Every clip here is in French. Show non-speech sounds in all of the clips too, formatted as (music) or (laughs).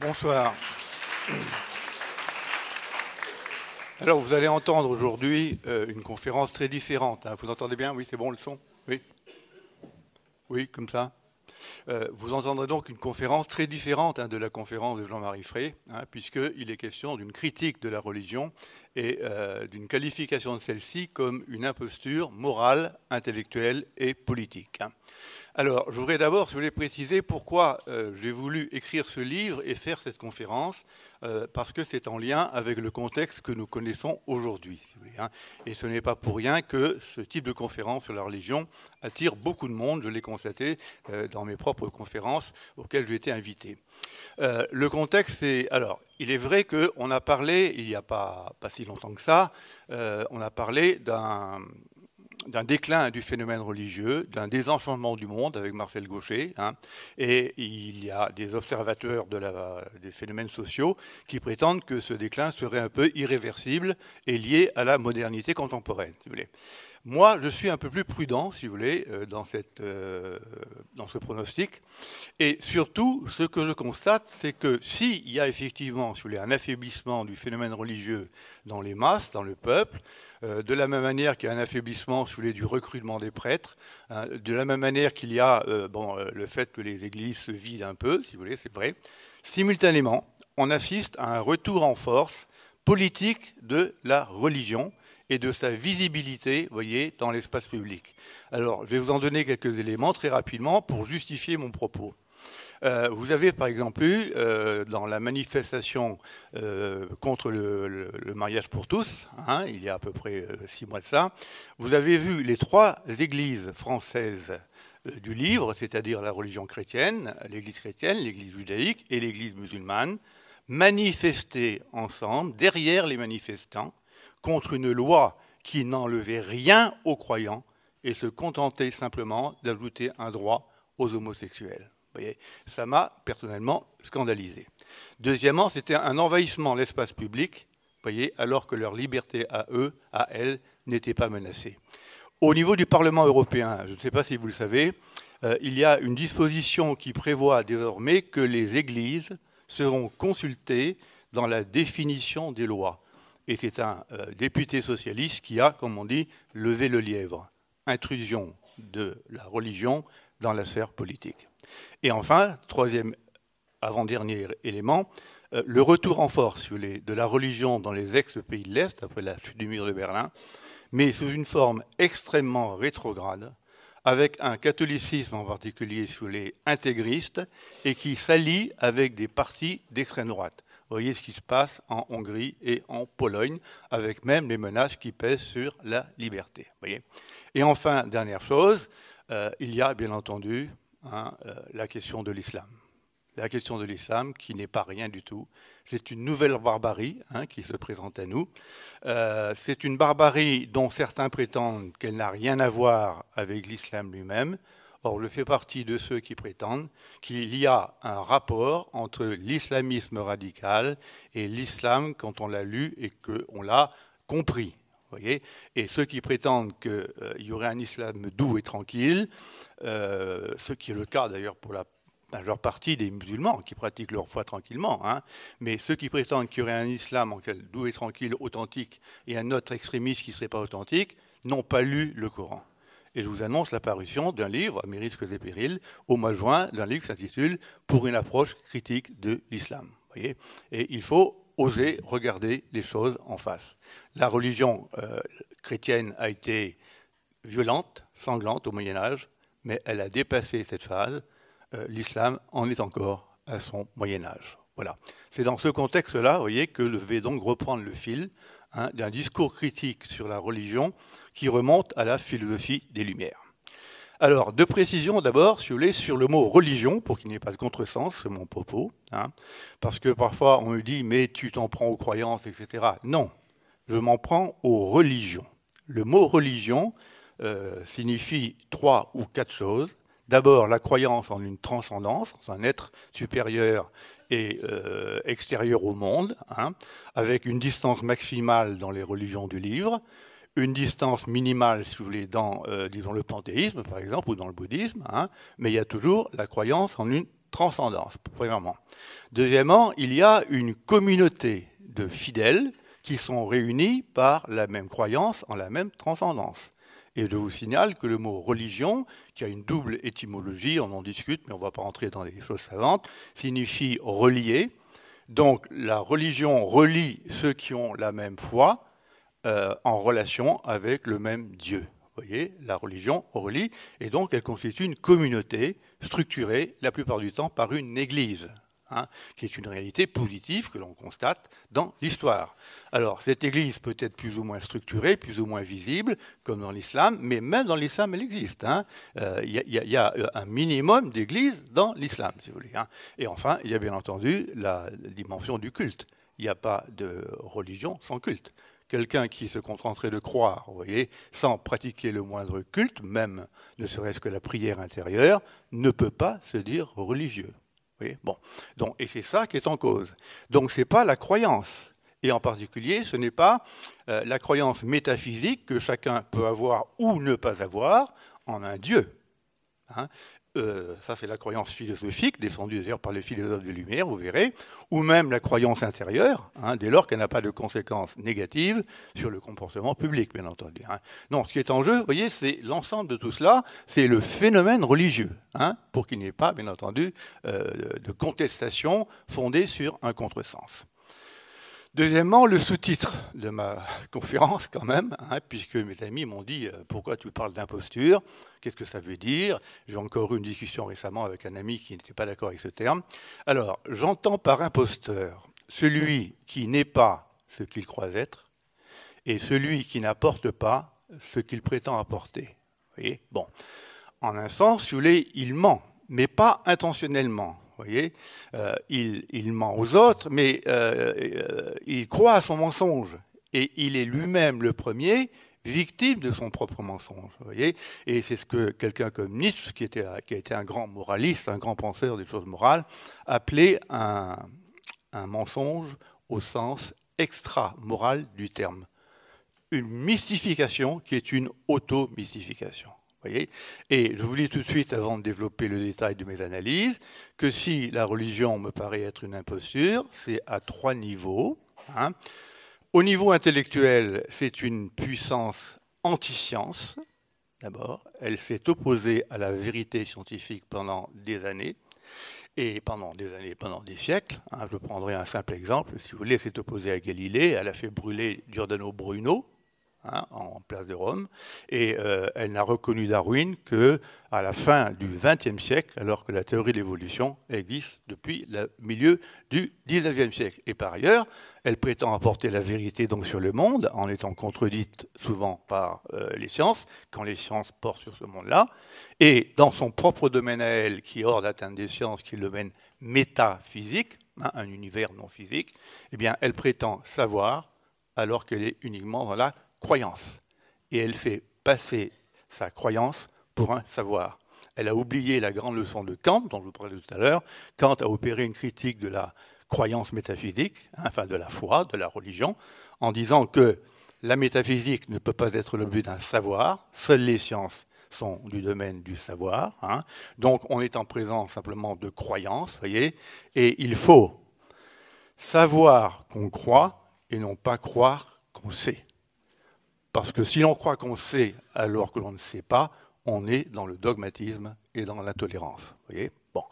Bonsoir. Alors vous allez entendre aujourd'hui euh, une conférence très différente. Hein. Vous entendez bien Oui, c'est bon le son Oui Oui, comme ça euh, vous entendrez donc une conférence très différente hein, de la conférence de Jean-Marie Frey, hein, puisqu'il est question d'une critique de la religion et euh, d'une qualification de celle-ci comme une imposture morale, intellectuelle et politique. Alors, je voudrais d'abord, je voulais préciser pourquoi euh, j'ai voulu écrire ce livre et faire cette conférence, euh, parce que c'est en lien avec le contexte que nous connaissons aujourd'hui. Hein. Et ce n'est pas pour rien que ce type de conférence sur la religion attire beaucoup de monde, je l'ai constaté dans mes propres conférences auxquelles j'ai été invité. le contexte, c'est alors il est vrai qu'on a parlé, il n'y a pas, si longtemps que ça, euh, on a parlé d'un déclin du phénomène religieux, d'un désenchantement du monde avec Marcel Gaucher. Hein, et il y a des observateurs des phénomènes sociaux qui prétendent que ce déclin serait un peu irréversible et lié à la modernité contemporaine. Si vous voulez. Moi, je suis un peu plus prudent, si vous voulez, euh, euh, dans, ce pronostic. Et surtout, ce que je constate, c'est que s'il y a effectivement, un affaiblissement du phénomène religieux dans les masses, dans le peuple, euh, de la même manière qu'il y a un affaiblissement, si vous du recrutement des prêtres, hein, de la même manière qu'il y a le fait que les églises se vident un peu, si vous voulez, c'est vrai. Simultanément, on assiste à un retour en force politique de la religion, et de sa visibilité, voyez, dans l'espace public. Alors, je vais vous en donner quelques éléments très rapidement pour justifier mon propos. Euh, vous avez par exemple eu, euh, dans la manifestation euh, contre le, mariage pour tous, hein, il y a à peu près six mois de ça, vous avez vu les trois églises françaises du livre, c'est-à-dire la religion chrétienne, l'église chrétienne, l'église judaïque et l'église musulmane, manifester ensemble derrière les manifestants contre une loi qui n'enlevait rien aux croyants et se contentait simplement d'ajouter un droit aux homosexuels. ça m'a personnellement scandalisé. Deuxièmement, c'était un envahissement de l'espace public, alors que leur liberté à eux, à elles, n'était pas menacée. Au niveau du Parlement européen, je ne sais pas si vous le savez, euh, il y a une disposition qui prévoit désormais que les églises seront consultées dans la définition des lois et c'est un euh, député socialiste qui a, comme on dit, levé le lièvre. Intrusion de la religion dans la sphère politique. Et enfin, troisième avant-dernier élément, euh, le retour en force de la religion dans les ex-pays de l'Est, après la chute du mur de Berlin, mais sous une forme extrêmement rétrograde, avec un catholicisme en particulier sous les intégristes, et qui s'allie avec des partis d'extrême droite voyez ce qui se passe en Hongrie et en Pologne, avec même les menaces qui pèsent sur la liberté. et enfin, dernière chose, euh, il y a bien entendu hein, euh, la question de l'islam. La question de l'islam qui n'est pas rien du tout. C'est une nouvelle barbarie hein, qui se présente à nous. Euh, c'est une barbarie dont certains prétendent qu'elle n'a rien à voir avec l'islam lui-même. Or, je fais partie de ceux qui prétendent qu'il y a un rapport entre l'islamisme radical et l'islam quand on l'a lu et qu'on l'a compris. et ceux qui prétendent qu'il euh, y aurait un islam doux et tranquille, euh, ce qui est le cas d'ailleurs pour la majeure partie des musulmans qui pratiquent leur foi tranquillement. Hein, mais ceux qui prétendent qu'il y aurait un islam doux et tranquille, authentique, et un autre extrémiste qui ne serait pas authentique, n'ont pas lu le Coran et je vous annonce l'apparition parution d'un livre, Mes risques et périls, au mois de juin, d'un livre qui s'intitule Pour une approche critique de l'islam. Voyez et il faut oser regarder les choses en face. La religion euh, chrétienne a été violente, sanglante au Moyen Âge, mais elle a dépassé cette phase. Euh, l'islam en est encore à son Moyen Âge. Voilà. C'est dans ce contexte-là, voyez, que je vais donc reprendre le fil hein, d'un discours critique sur la religion qui remonte à la philosophie des Lumières. Alors, deux précisions d'abord, si vous voulez, sur le mot religion, pour qu'il n'y ait pas de contresens, c'est mon propos, hein. parce que parfois on me dit, mais tu t'en prends aux croyances, etc. Non, je m'en prends aux religions. Le mot religion euh, signifie trois ou quatre choses. D'abord, la croyance en une transcendance, en un être supérieur et euh, extérieur au monde, hein, avec une distance maximale dans les religions du livre, une distance minimale, si vous voulez, dans, euh, disons, le panthéisme, par exemple, ou dans le bouddhisme, hein, mais il y a toujours la croyance en une transcendance, premièrement. Deuxièmement, il y a une communauté de fidèles qui sont réunis par la même croyance en la même transcendance. Et je vous signale que le mot religion, qui a une double étymologie, on en discute, mais on ne va pas entrer dans les choses savantes, signifie relier. Donc la religion relie ceux qui ont la même foi euh, en relation avec le même Dieu. Vous voyez, la religion relie, et donc elle constitue une communauté structurée la plupart du temps par une église. Hein, qui est une réalité positive que l'on constate dans l'histoire. Alors, cette Église peut être plus ou moins structurée, plus ou moins visible, comme dans l'islam, mais même dans l'islam, elle existe. Hein. Euh, il y, a euh, un minimum d'église dans l'islam, si vous voulez. Hein. Et enfin, il y a bien entendu la dimension du culte. Il n'y a pas de religion sans culte quelqu'un qui se contenterait de croire, vous voyez, sans pratiquer le moindre culte, même ne serait-ce que la prière intérieure, ne peut pas se dire religieux. Vous voyez bon. Donc, et c'est ça qui est en cause. Donc ce n'est pas la croyance. Et en particulier, ce n'est pas euh, la croyance métaphysique que chacun peut avoir ou ne pas avoir en un Dieu. Hein. Euh, ça c'est la croyance philosophique, défendue d'ailleurs par les philosophes de lumière, vous verrez, ou même la croyance intérieure, hein, dès lors qu'elle n'a pas de conséquences négatives sur le comportement public, bien entendu. Hein. Non, ce qui est en jeu, vous voyez, c'est l'ensemble de tout cela, c'est le phénomène religieux, hein, pour qu'il n'y ait pas, bien entendu, euh, de contestation fondée sur un contresens. Deuxièmement, le sous-titre de ma conférence quand même, hein, puisque mes amis m'ont dit euh, pourquoi tu parles d'imposture, qu'est-ce que ça veut dire J'ai encore eu une discussion récemment avec un ami qui n'était pas d'accord avec ce terme. Alors, j'entends par imposteur celui qui n'est pas ce qu'il croit être et celui qui n'apporte pas ce qu'il prétend apporter. Vous Bon. En un sens, il ment, mais pas intentionnellement voyez euh, il, ment aux autres, mais euh, euh, il croit à son mensonge. Et il est lui-même le premier victime de son propre mensonge. et c'est ce que quelqu'un comme Nietzsche, qui, a été un grand moraliste, un grand penseur des choses morales, appelait un, un mensonge au sens extra-moral du terme. Une mystification qui est une auto-mystification. Et je vous dis tout de suite, avant de développer le détail de mes analyses, que si la religion me paraît être une imposture, c'est à trois niveaux. Hein. Au niveau intellectuel, c'est une puissance anti-science. D'abord, elle s'est opposée à la vérité scientifique pendant des années et pendant des années, pendant des siècles. Hein. je prendrai un simple exemple. Si vous voulez, s'est opposée à Galilée. Elle a fait brûler Giordano Bruno, Hein, en place de Rome, et euh, elle n'a reconnu Darwin que à la fin du XXe siècle, alors que la théorie de l'évolution existe depuis le milieu du XIXe siècle. Et par ailleurs, elle prétend apporter la vérité donc sur le monde, en étant contredite souvent par euh, les sciences, quand les sciences portent sur ce monde-là. Et dans son propre domaine à elle, qui est hors d'atteinte des sciences, qui est le domaine métaphysique, hein, un univers non physique, eh bien, elle prétend savoir alors qu'elle est uniquement dans la croyance. Et elle fait passer sa croyance pour un savoir. Elle a oublié la grande leçon de Kant, dont je vous parlais tout à l'heure. Kant a opéré une critique de la croyance métaphysique, hein, enfin de la foi, de la religion, en disant que la métaphysique ne peut pas être l'objet d'un savoir, seules les sciences sont du domaine du savoir. Hein. Donc on est en présence simplement de croyances, voyez, et il faut savoir qu'on croit et non pas croire qu'on sait. Parce que si l'on croit qu'on sait alors que l'on ne sait pas, on est dans le dogmatisme et dans l'intolérance. Voyez bon.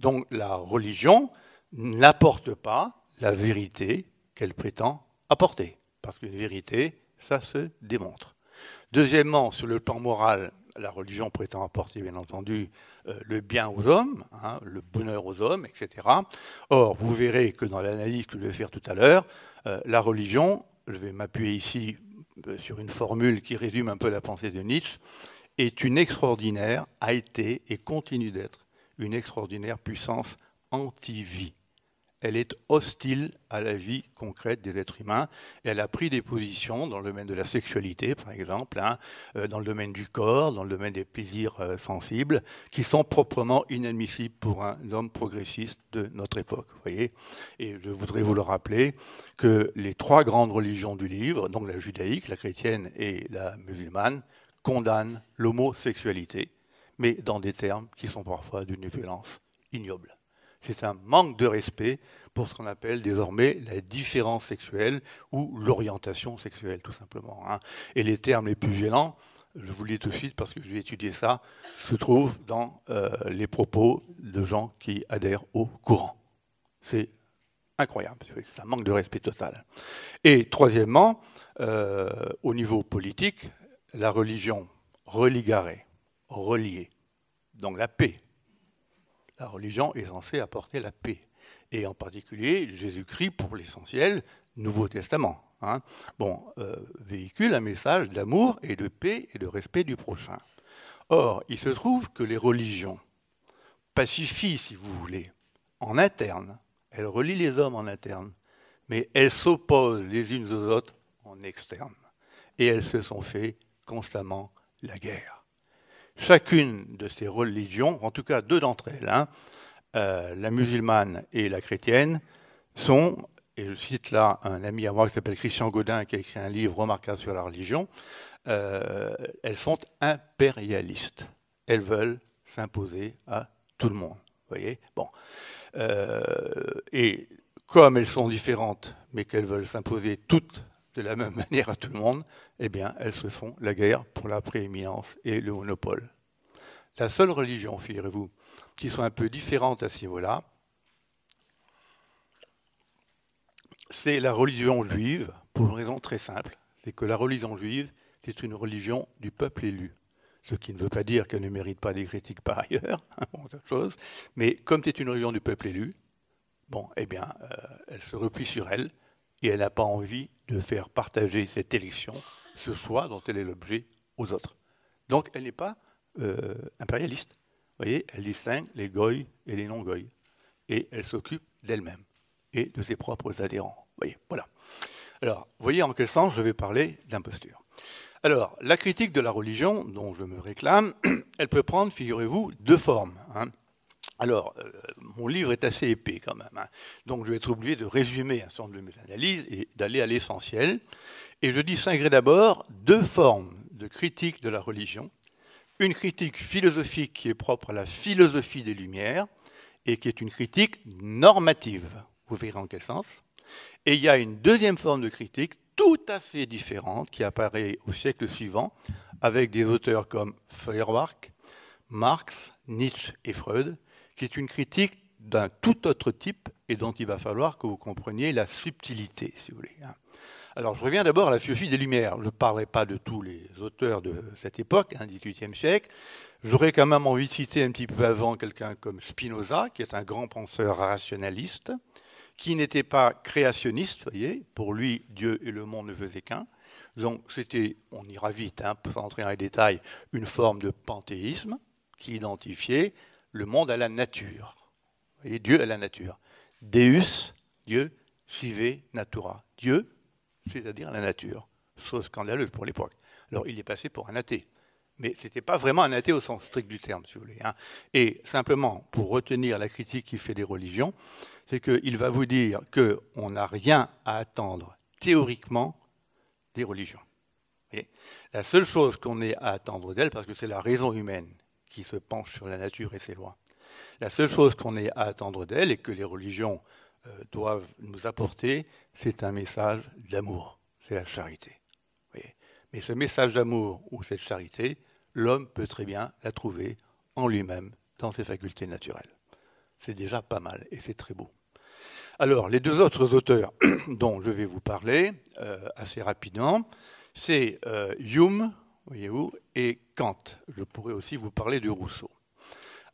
Donc la religion n'apporte pas la vérité qu'elle prétend apporter. Parce qu'une vérité, ça se démontre. Deuxièmement, sur le plan moral, la religion prétend apporter, bien entendu, euh, le bien aux hommes, hein, le bonheur aux hommes, etc. Or, vous verrez que dans l'analyse que je vais faire tout à l'heure, euh, la religion, je vais m'appuyer ici euh, sur une formule qui résume un peu la pensée de Nietzsche, est une extraordinaire, a été et continue d'être une extraordinaire puissance anti-vie elle est hostile à la vie concrète des êtres humains. Elle a pris des positions dans le domaine de la sexualité, par exemple, hein, euh, dans le domaine du corps, dans le domaine des plaisirs euh, sensibles, qui sont proprement inadmissibles pour un homme progressiste de notre époque. Voyez Et je voudrais vous le rappeler que les trois grandes religions du livre, donc la judaïque, la chrétienne et la musulmane, condamnent l'homosexualité, mais dans des termes qui sont parfois d'une violence ignoble c'est un manque de respect pour ce qu'on appelle désormais la différence sexuelle ou l'orientation sexuelle, tout simplement. Hein. Et les termes les plus violents, je vous le dis tout de suite parce que je étudié ça, se trouvent dans euh, les propos de gens qui adhèrent au courant. C'est incroyable, c'est un manque de respect total. Et troisièmement, euh, au niveau politique, la religion religarée, reliée, donc la paix, la religion est censée apporter la paix. Et en particulier, Jésus-Christ, pour l'essentiel, Nouveau Testament. Hein. bon, euh, véhicule un message d'amour et de paix et de respect du prochain. Or, il se trouve que les religions pacifient, si vous voulez, en interne. Elles relient les hommes en interne, mais elles s'opposent les unes aux autres en externe. Et elles se sont fait constamment la guerre. Chacune de ces religions, en tout cas deux d'entre elles, hein, euh, la musulmane et la chrétienne, sont, et je cite là un ami à moi qui s'appelle Christian Godin, qui a écrit un livre remarquable sur la religion, euh, elles sont impérialistes. Elles veulent s'imposer à tout le monde. Voyez bon. Euh, et comme elles sont différentes, mais qu'elles veulent s'imposer toutes de la même manière à tout le monde, eh bien, elles se font la guerre pour la prééminence et le monopole. La seule religion, figurez-vous, qui soit un peu différente à ce niveau-là, c'est la religion juive, pour une raison très simple, c'est que la religion juive, c'est une religion du peuple élu. Ce qui ne veut pas dire qu'elle ne mérite pas des critiques par ailleurs, (laughs) chose. mais comme c'est une religion du peuple élu, bon, eh bien, euh, elle se replie sur elle, et elle n'a pas envie de faire partager cette élection, ce choix dont elle est l'objet aux autres. Donc elle n'est pas euh, impérialiste. Vous voyez, elle distingue les goy et les non-goy. Et elle s'occupe d'elle-même et de ses propres adhérents. Vous voyez, voilà. Alors, voyez en quel sens je vais parler d'imposture. Alors, la critique de la religion, dont je me réclame, (clears throat) elle peut prendre, figurez-vous, deux formes. Hein. Alors, euh, mon livre est assez épais quand même, hein. donc je vais être obligé de résumer un certain nombre de mes analyses et d'aller à l'essentiel. Et je distinguerai d'abord deux formes de critique de la religion. Une critique philosophique qui est propre à la philosophie des Lumières et qui est une critique normative. Vous verrez en quel sens. Et il y a une deuxième forme de critique tout à fait différente qui apparaît au siècle suivant avec des auteurs comme Feuerbach, Marx, Nietzsche et Freud qui est une critique d'un tout autre type et dont il va falloir que vous compreniez la subtilité, si vous voulez. Hein. Alors, je reviens d'abord à la philosophie des Lumières. Je ne parlerai pas de tous les auteurs de cette époque, hein, du 18e siècle. J'aurais quand même envie de citer un petit peu avant quelqu'un comme Spinoza, qui est un grand penseur rationaliste, qui n'était pas créationniste, voyez. Pour lui, Dieu et le monde ne faisaient qu'un. Donc, c'était, on ira vite, hein, pour entrer dans les détails, une forme de panthéisme qui identifiait le monde à la nature. et Dieu à la nature. Deus, Dieu, sive natura. Dieu, c'est-à-dire la nature. Chose scandaleuse pour l'époque. Alors il est passé pour un athée. Mais ce n'était pas vraiment un athée au sens strict du terme, si vous voulez. Hein. Et simplement, pour retenir la critique qu'il fait des religions, c'est qu'il va vous dire qu'on n'a rien à attendre théoriquement des religions. la seule chose qu'on ait à attendre d'elles, parce que c'est la raison humaine qui se penche sur la nature et ses lois. La seule chose qu'on ait à attendre d'elle et que les religions euh, doivent nous apporter, c'est un message d'amour, c'est la charité. Mais ce message d'amour ou cette charité, l'homme peut très bien la trouver en lui-même, dans ses facultés naturelles. C'est déjà pas mal et c'est très beau. Alors, les deux autres auteurs (clears throat) dont je vais vous parler euh, assez rapidement, c'est euh, Hume voyez-vous, et Kant. Je pourrais aussi vous parler de Rousseau.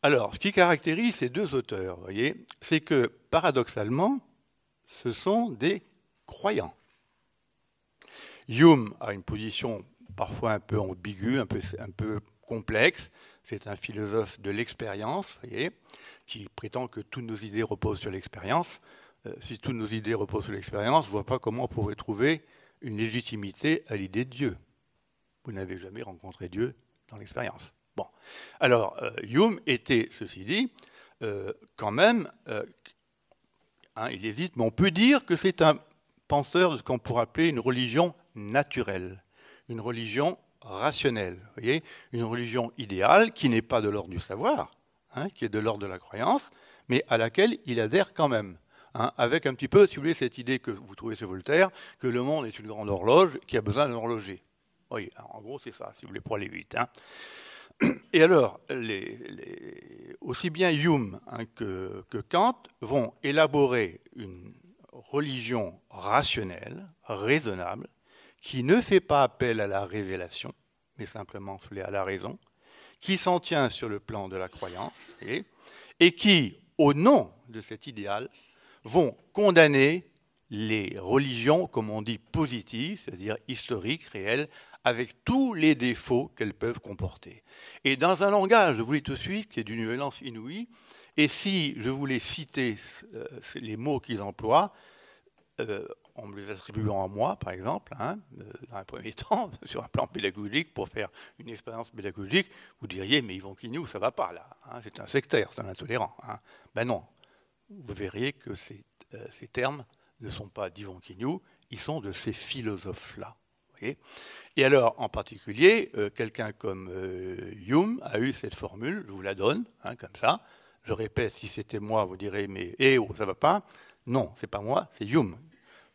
Alors, ce qui caractérise ces deux auteurs, voyez, c'est que paradoxalement, ce sont des croyants. Hume a une position parfois un peu ambiguë, un peu, complexe. C'est un philosophe de l'expérience, voyez, qui prétend que toutes nos idées reposent sur l'expérience. Euh, si toutes nos idées reposent sur l'expérience, je ne vois pas comment on pourrait trouver une légitimité à l'idée de Dieu vous n'avez jamais rencontré Dieu dans l'expérience. Bon. Alors, euh, Hume était, ceci dit, euh, quand même, euh, hein, il hésite, mais on peut dire que c'est un penseur de ce qu'on pourrait appeler une religion naturelle, une religion rationnelle, voyez une religion idéale qui n'est pas de l'ordre du savoir, hein, qui est de l'ordre de la croyance, mais à laquelle il adhère quand même. Hein, avec un petit peu, si vous voulez, cette idée que vous trouvez chez Voltaire, que le monde est une grande horloge qui a besoin d'un horloger. Ah oui, en gros, c'est ça, si vous voulez, pour les vite. Hein. Et alors, aussi bien Hume hein, que, Kant vont élaborer une religion rationnelle, raisonnable, qui ne fait pas appel à la révélation, mais simplement à la raison, qui s'en tient sur le plan de la croyance, et qui, au nom de cet idéal, vont condamner les religions, comme on dit, positives, c'est-à-dire historiques, réelles, avec tous les défauts qu'elles peuvent comporter. Et dans un langage, je vous dis tout de suite, qui est d'une violence inouïe, et si je voulais citer euh, les mots qu'ils emploient, en euh, me les attribuant à moi, par exemple, hein, euh, dans un premier (laughs) temps, sur un plan pédagogique, pour faire une expérience pédagogique, vous diriez, mais Yvon Quignou, ça ne va pas là, hein, c'est un sectaire, c'est un intolérant. Hein. Ben non, vous verriez que ces, termes ne sont pas d'Yvon Quignou, ils sont de ces philosophes-là. Et alors, en particulier, euh, quelqu'un comme euh, Hume a eu cette formule, je vous la donne, hein, comme ça. Je répète, si c'était moi, vous direz, mais hé, eh, oh, ça va pas. Non, c'est pas moi, c'est Hume,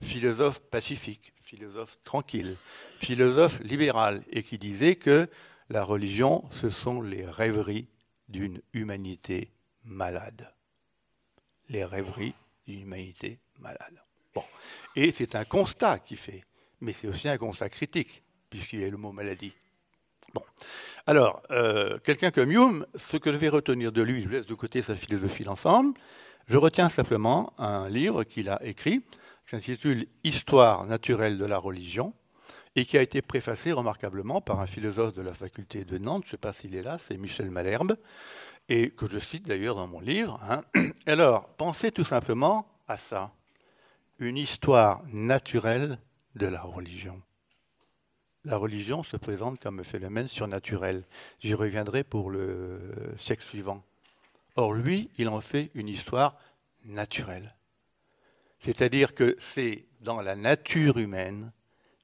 philosophe pacifique, philosophe tranquille, philosophe libéral, et qui disait que la religion, ce sont les rêveries d'une humanité malade. Les rêveries d'une humanité malade. Bon. Et c'est un constat qui fait mais c'est aussi un constat critique, puisqu'il y a le mot maladie. Bon. Alors, euh, quelqu'un comme Hume, ce que je vais retenir de lui, je laisse de côté sa philosophie l'ensemble. je retiens simplement un livre qu'il a écrit, qui s'intitule Histoire naturelle de la religion, et qui a été préfacé remarquablement par un philosophe de la faculté de Nantes, je ne sais pas s'il est là, c'est Michel Malherbe, et que je cite d'ailleurs dans mon livre. Hein. Alors, pensez tout simplement à ça, une histoire naturelle de la religion. La religion se présente comme un phénomène surnaturel. J'y reviendrai pour le siècle suivant. Or, lui, il en fait une histoire naturelle. C'est-à-dire que c'est dans la nature humaine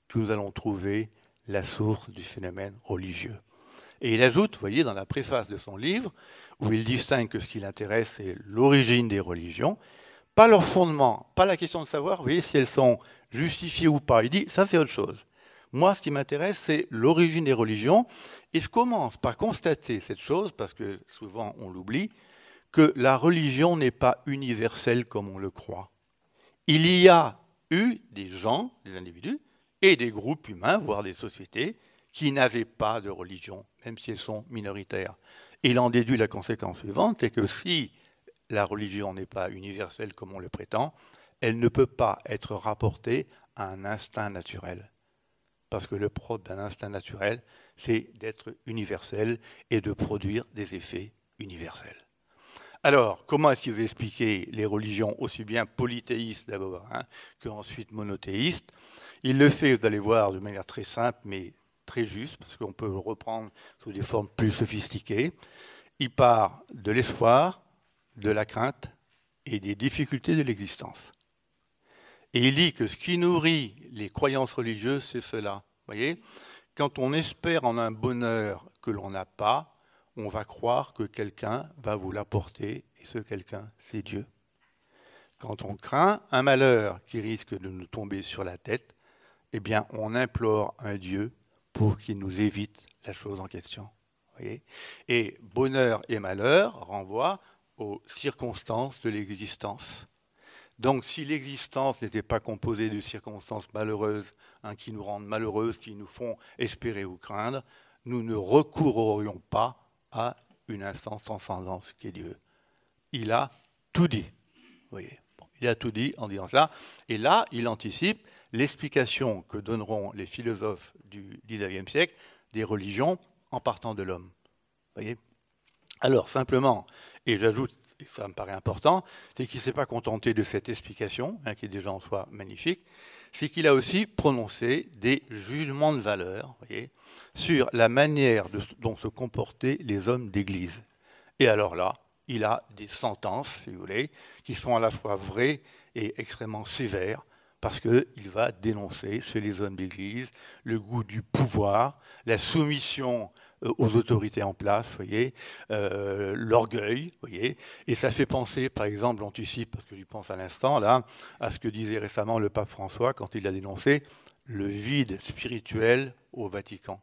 que nous allons trouver la source du phénomène religieux. Et il ajoute, vous voyez, dans la préface de son livre, où il distingue que ce qui l'intéresse, c'est l'origine des religions, pas leur fondement, pas la question de savoir, vous si elles sont justifié ou pas. Il dit, ça c'est autre chose. Moi, ce qui m'intéresse, c'est l'origine des religions. Et je commence par constater cette chose, parce que souvent on l'oublie, que la religion n'est pas universelle comme on le croit. Il y a eu des gens, des individus, et des groupes humains, voire des sociétés, qui n'avaient pas de religion, même si elles sont minoritaires. Et il en déduit la conséquence suivante, c'est que si la religion n'est pas universelle comme on le prétend, elle ne peut pas être rapportée à un instinct naturel. Parce que le propre d'un instinct naturel, c'est d'être universel et de produire des effets universels. Alors, comment est-ce qu'il veut expliquer les religions aussi bien polythéistes d'abord hein, qu'ensuite monothéistes Il le fait, vous allez voir, de manière très simple, mais très juste, parce qu'on peut le reprendre sous des formes plus sophistiquées. Il part de l'espoir, de la crainte et des difficultés de l'existence. Et il dit que ce qui nourrit les croyances religieuses, c'est cela. voyez Quand on espère en un bonheur que l'on n'a pas, on va croire que quelqu'un va vous l'apporter, et ce quelqu'un, c'est Dieu. Quand on craint un malheur qui risque de nous tomber sur la tête, eh bien, on implore un Dieu pour qu'il nous évite la chose en question. et bonheur et malheur renvoient aux circonstances de l'existence. Donc si l'existence n'était pas composée de circonstances malheureuses hein, qui nous rendent malheureuses, qui nous font espérer ou craindre, nous ne recourrions pas à une instance transcendante qui est Dieu. Il a tout dit. il a tout dit en disant cela. Et là, il anticipe l'explication que donneront les philosophes du XIXe siècle des religions en partant de l'homme. Vous voyez alors simplement, et j'ajoute, et ça me paraît important, c'est qu'il ne s'est pas contenté de cette explication, hein, qui est déjà en soi magnifique, c'est qu'il a aussi prononcé des jugements de valeur voyez, sur la manière dont se comportaient les hommes d'Église. Et alors là, il a des sentences, si vous voulez, qui sont à la fois vraies et extrêmement sévères, parce qu'il va dénoncer chez les hommes d'Église le goût du pouvoir, la soumission euh, aux autorités en place, voyez, euh, l'orgueil, voyez, et ça fait penser, par exemple, anticipe, parce que j'y pense à l'instant là, à ce que disait récemment le pape François quand il a dénoncé le vide spirituel au Vatican,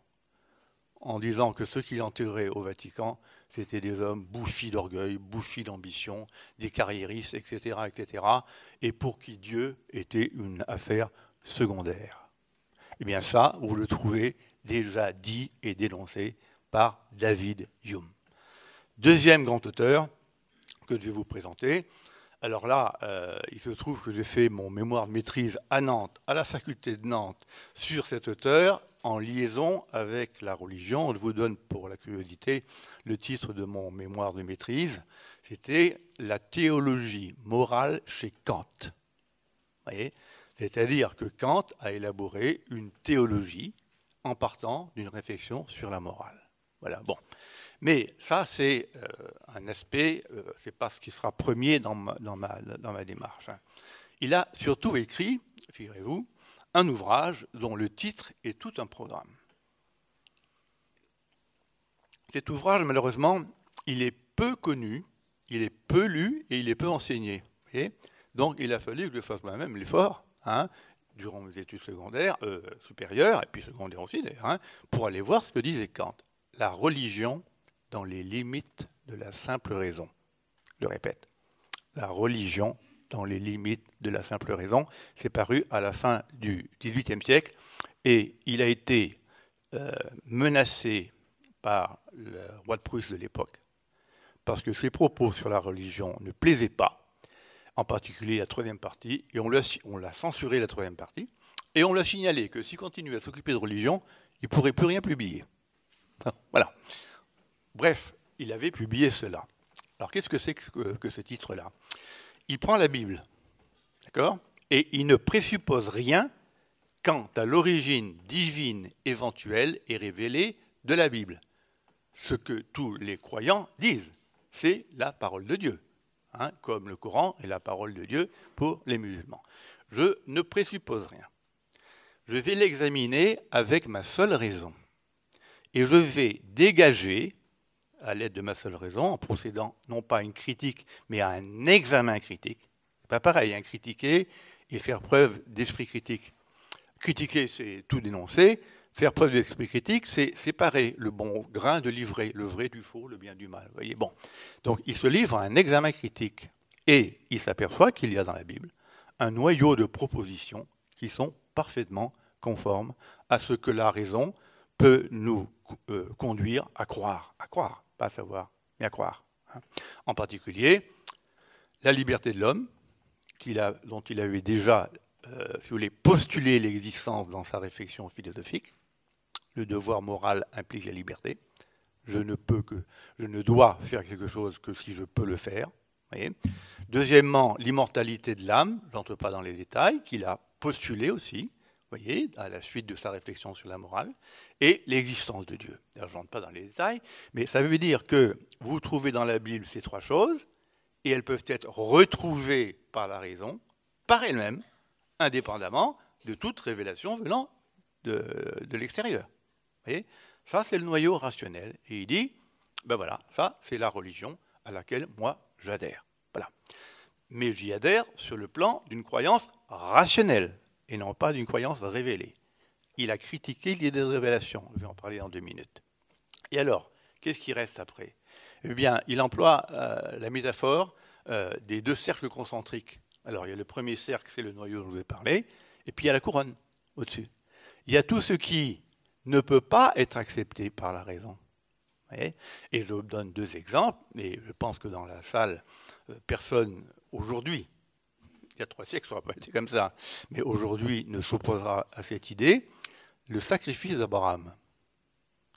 en disant que ceux qui l'enterraient au Vatican, c'était des hommes bouffis d'orgueil, bouffis d'ambition, des carriéristes, etc., etc., et pour qui Dieu était une affaire secondaire. Eh bien ça, vous le trouvez déjà dit et dénoncé par David Hume. Deuxième grand auteur que je vais vous présenter. Alors là, euh, il se trouve que j'ai fait mon mémoire de maîtrise à Nantes, à la faculté de Nantes, sur cet auteur, en liaison avec la religion. On vous donne pour la curiosité le titre de mon mémoire de maîtrise. C'était La théologie morale chez Kant. C'est-à-dire que Kant a élaboré une théologie en partant d'une réflexion sur la morale. Voilà, bon. Mais ça, c'est euh, un aspect, euh, ce n'est pas ce qui sera premier dans ma, démarche. Hein. Il a surtout écrit, figurez-vous, un ouvrage dont le titre est tout un programme. Cet ouvrage, malheureusement, il est peu connu, il est peu lu et il est peu enseigné. Donc il a fallu que je fasse moi-même l'effort, hein, durant mes études secondaires, euh, supérieures, et puis secondaires aussi d'ailleurs, hein, pour aller voir ce que disait Kant la religion dans les limites de la simple raison. Je le répète, la religion dans les limites de la simple raison. C'est paru à la fin du XVIIIe siècle et il a été euh, menacé par le roi de Prusse de l'époque parce que ses propos sur la religion ne plaisaient pas, en particulier la troisième partie, et on l'a, on l'a censuré la troisième partie, et on l'a signalé que s'il continuait à s'occuper de religion, il ne pourrait plus rien publier. Hein, voilà. Bref, il avait publié cela. Alors qu'est-ce que c'est que, ce titre-là Il prend la Bible, d'accord Et il ne présuppose rien quant à l'origine divine éventuelle et révélée de la Bible. Ce que tous les croyants disent, c'est la parole de Dieu, hein, comme le Coran est la parole de Dieu pour les musulmans. Je ne présuppose rien. Je vais l'examiner avec ma seule raison et je vais dégager, à l'aide de ma seule raison, en procédant non pas à une critique, mais à un examen critique. C'est pas pareil, un hein. critiquer et faire preuve d'esprit critique. Critiquer, c'est tout dénoncer. Faire preuve d'esprit critique, c'est séparer le bon grain de l'ivraie, le vrai du faux, le bien du mal. Voyez, bon. Donc, il se livre à un examen critique et il s'aperçoit qu'il y a dans la Bible un noyau de propositions qui sont parfaitement conformes à ce que la raison, peut nous euh, conduire à croire, à croire, pas à savoir, mais à croire. Hein. En particulier, la liberté de l'homme, dont il avait déjà, euh, si vous voulez, postulé l'existence dans sa réflexion philosophique. Le devoir moral implique la liberté. Je ne peux que, je ne dois faire quelque chose que si je peux le faire. Deuxièmement, l'immortalité de l'âme, je n'entre pas dans les détails, qu'il a postulé aussi, voyez, à la suite de sa réflexion sur la morale, et l'existence de Dieu. je ne rentre pas dans les détails, mais ça veut dire que vous trouvez dans la Bible ces trois choses, et elles peuvent être retrouvées par la raison, par elle-même, indépendamment de toute révélation venant de, de l'extérieur. voyez Ça, c'est le noyau rationnel. Et il dit, ben voilà, ça, c'est la religion à laquelle moi, j'adhère. Voilà. Mais j'y adhère sur le plan d'une croyance rationnelle et non pas d'une croyance révélée. Il a critiqué l'idée de révélation. Je vais en parler dans deux minutes. Et alors, qu'est-ce qui reste après Eh bien, il emploie euh, la métaphore euh, des deux cercles concentriques. Alors, il y a le premier cercle, c'est le noyau dont je vous ai parlé, et puis il y a la couronne au-dessus. Il y a tout ce qui ne peut pas être accepté par la raison. Et je donne deux exemples, et je pense que dans la salle, euh, personne aujourd'hui y a trois siècles, ça n'aurait pas été comme ça. Mais aujourd'hui, ne s'opposera à cette idée le sacrifice d'Abraham,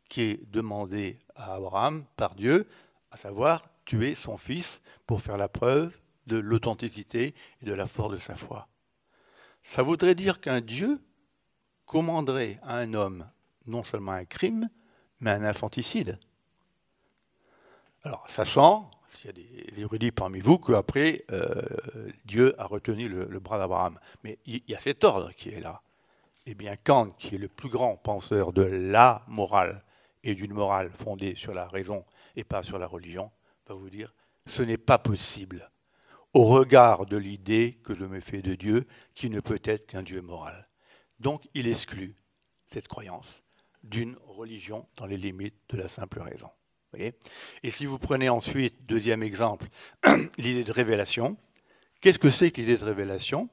qui est demandé à Abraham par Dieu, à savoir tuer son fils pour faire la preuve de l'authenticité et de la force de sa foi. Ça voudrait dire qu'un Dieu commanderait à un homme non seulement un crime, mais un infanticide. Alors, sachant il y a des, érudits parmi vous, qu'après, euh, Dieu a retenu le, le bras d'Abraham. Mais il y a cet ordre qui est là. Eh bien, Kant, qui est le plus grand penseur de la morale et d'une morale fondée sur la raison et pas sur la religion, va vous dire ce n'est pas possible au regard de l'idée que je me fais de Dieu, qui ne peut être qu'un Dieu moral. Donc, il exclut cette croyance d'une religion dans les limites de la simple raison. Et si vous prenez ensuite, deuxième exemple, (clears throat) l'idée de révélation, qu'est-ce que c'est que l'idée de révélation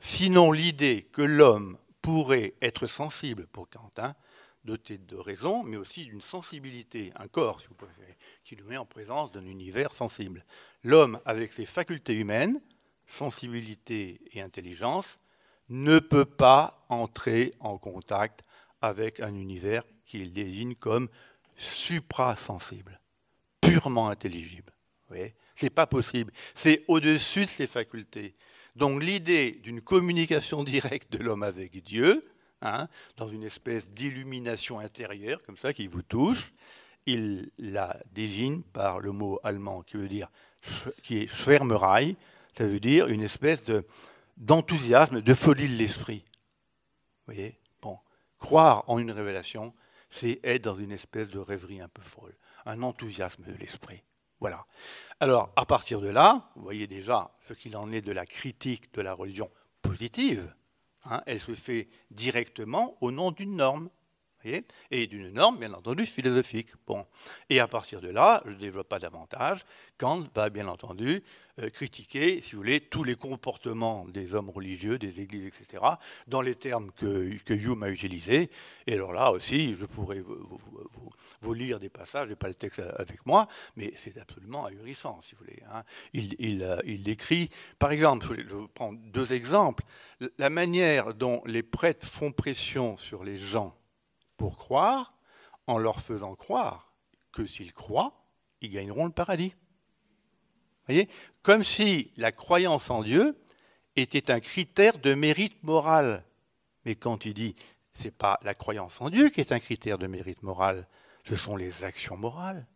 Sinon l'idée que l'homme pourrait être sensible, pour Quentin, doté de raison, mais aussi d'une sensibilité, un corps, si vous préférez, qui nous met en présence d'un univers sensible. L'homme, avec ses facultés humaines, sensibilité et intelligence, ne peut pas entrer en contact avec un univers qu'il désigne comme suprasensible, purement intelligible. Ce n'est pas possible. C'est au-dessus de ses facultés. Donc l'idée d'une communication directe de l'homme avec Dieu, hein, dans une espèce d'illumination intérieure, comme ça, qui vous touche, il la désigne par le mot allemand qui veut dire qui est Schwermerei, ça veut dire une espèce d'enthousiasme, de folie de l'esprit. Vous voyez Bon, croire en une révélation, c'est être dans une espèce de rêverie un peu folle, un enthousiasme de l'esprit. Voilà. Alors, à partir de là, vous voyez déjà ce qu'il en est de la critique de la religion positive. Hein. elle se fait directement au nom d'une norme et d'une norme, bien entendu, philosophique. Bon. Et à partir de là, je ne développe pas davantage, Kant va bien entendu euh, critiquer, si vous voulez, tous les comportements des hommes religieux, des églises, etc., dans les termes que, que Hume a utilisés. Et alors là aussi, je pourrais vous, lire des passages, je pas le texte avec moi, mais c'est absolument ahurissant, si vous voulez. Hein. Il, euh, il, décrit, par exemple, je vous prends deux exemples, la manière dont les prêtres font pression sur les gens pour croire en leur faisant croire que s'ils croient, ils gagneront le paradis. Voyez Comme si la croyance en Dieu était un critère de mérite moral. Mais quand il dit c'est pas la croyance en Dieu qui est un critère de mérite moral, ce sont les actions morales,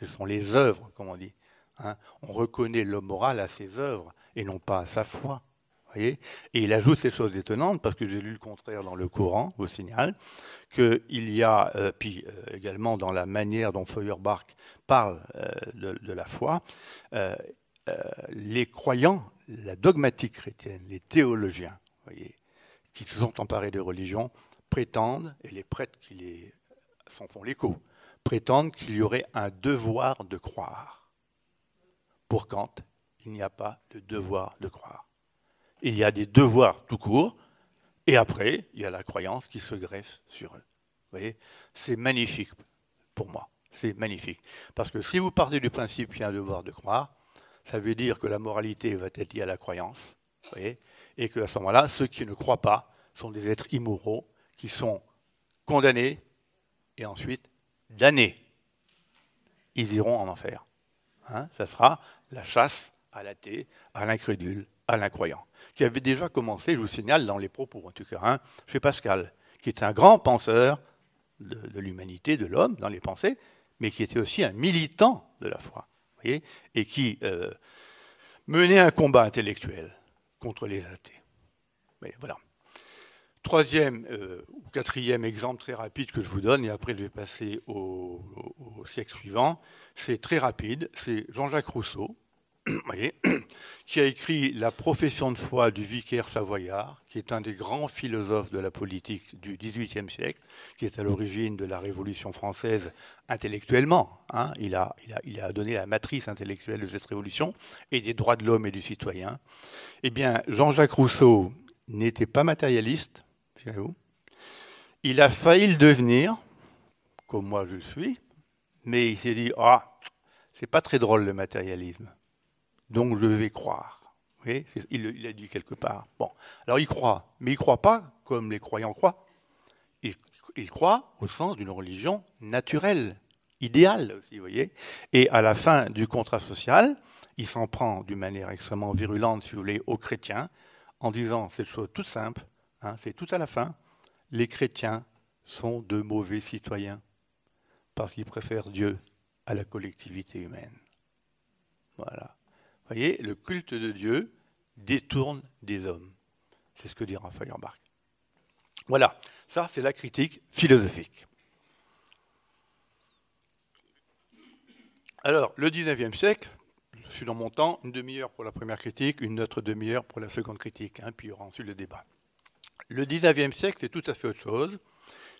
ce sont les œuvres, comme on dit. Hein. on reconnaît l'homme moral à ses œuvres et non pas à sa foi et il ajoute ces choses étonnantes, parce que j'ai lu le contraire dans le courant, au Signal, qu'il y a, euh, puis euh, également dans la manière dont Feuerbach parle euh, de, la foi, les croyants, la dogmatique chrétienne, les théologiens, qui se sont emparés de religion, prétendent, et les prêtres qui les, s'en font l'écho, prétendent qu'il y aurait un devoir de croire. Pour Kant, il n'y a pas de devoir de croire il y a des devoirs tout court, et après, il y a la croyance qui se greffe sur eux. C'est magnifique pour moi. C'est magnifique. Parce que si vous partez du principe qu'il y a un devoir de croire, ça veut dire que la moralité va être liée à la croyance. Vous voyez et qu'à ce moment-là, ceux qui ne croient pas sont des êtres immoraux qui sont condamnés et ensuite damnés. Ils iront en enfer. Hein ça sera la chasse à l'athée, à l'incrédule, à l'incroyant, qui avait déjà commencé, je vous signale, dans les propos en tout cas, hein, chez Pascal, qui est un grand penseur de, l'humanité, de l'homme, dans les pensées, mais qui était aussi un militant de la foi, et qui euh, menait un combat intellectuel contre les athées. Mais voilà. Troisième euh, ou quatrième exemple très rapide que je vous donne, et après je vais passer au siècle suivant, c'est très rapide, c'est Jean-Jacques Rousseau, (clears throat) qui a écrit La profession de foi du vicaire savoyard, qui est un des grands philosophes de la politique du XVIIIe siècle, qui est à l'origine de la Révolution française intellectuellement. Hein. il, a, donné la matrice intellectuelle de cette révolution et des droits de l'homme et du citoyen. Eh bien, Jean-Jacques Rousseau n'était pas matérialiste, vous Il a failli le devenir, comme moi je suis, mais il s'est dit Ah, c'est pas très drôle le matérialisme donc je vais croire. il, il a dit quelque part. Bon, alors il croit, mais il ne croit pas comme les croyants croient. Il, croit au sens d'une religion naturelle, idéale aussi, vous voyez. Et à la fin du contrat social, il s'en prend d'une manière extrêmement virulente, si vous voulez, aux chrétiens, en disant cette chose toute simple, hein, c'est tout à la fin, les chrétiens sont de mauvais citoyens parce qu'ils préfèrent Dieu à la collectivité humaine. Voilà voyez, le culte de Dieu détourne des hommes. C'est ce que dit Raphaël Voilà, ça c'est la critique philosophique. Alors, le 19e siècle, je suis dans mon temps, une demi-heure pour la première critique, une autre demi-heure pour la seconde critique, hein, puis il y aura ensuite le débat. Le 19e siècle, c'est tout à fait autre chose.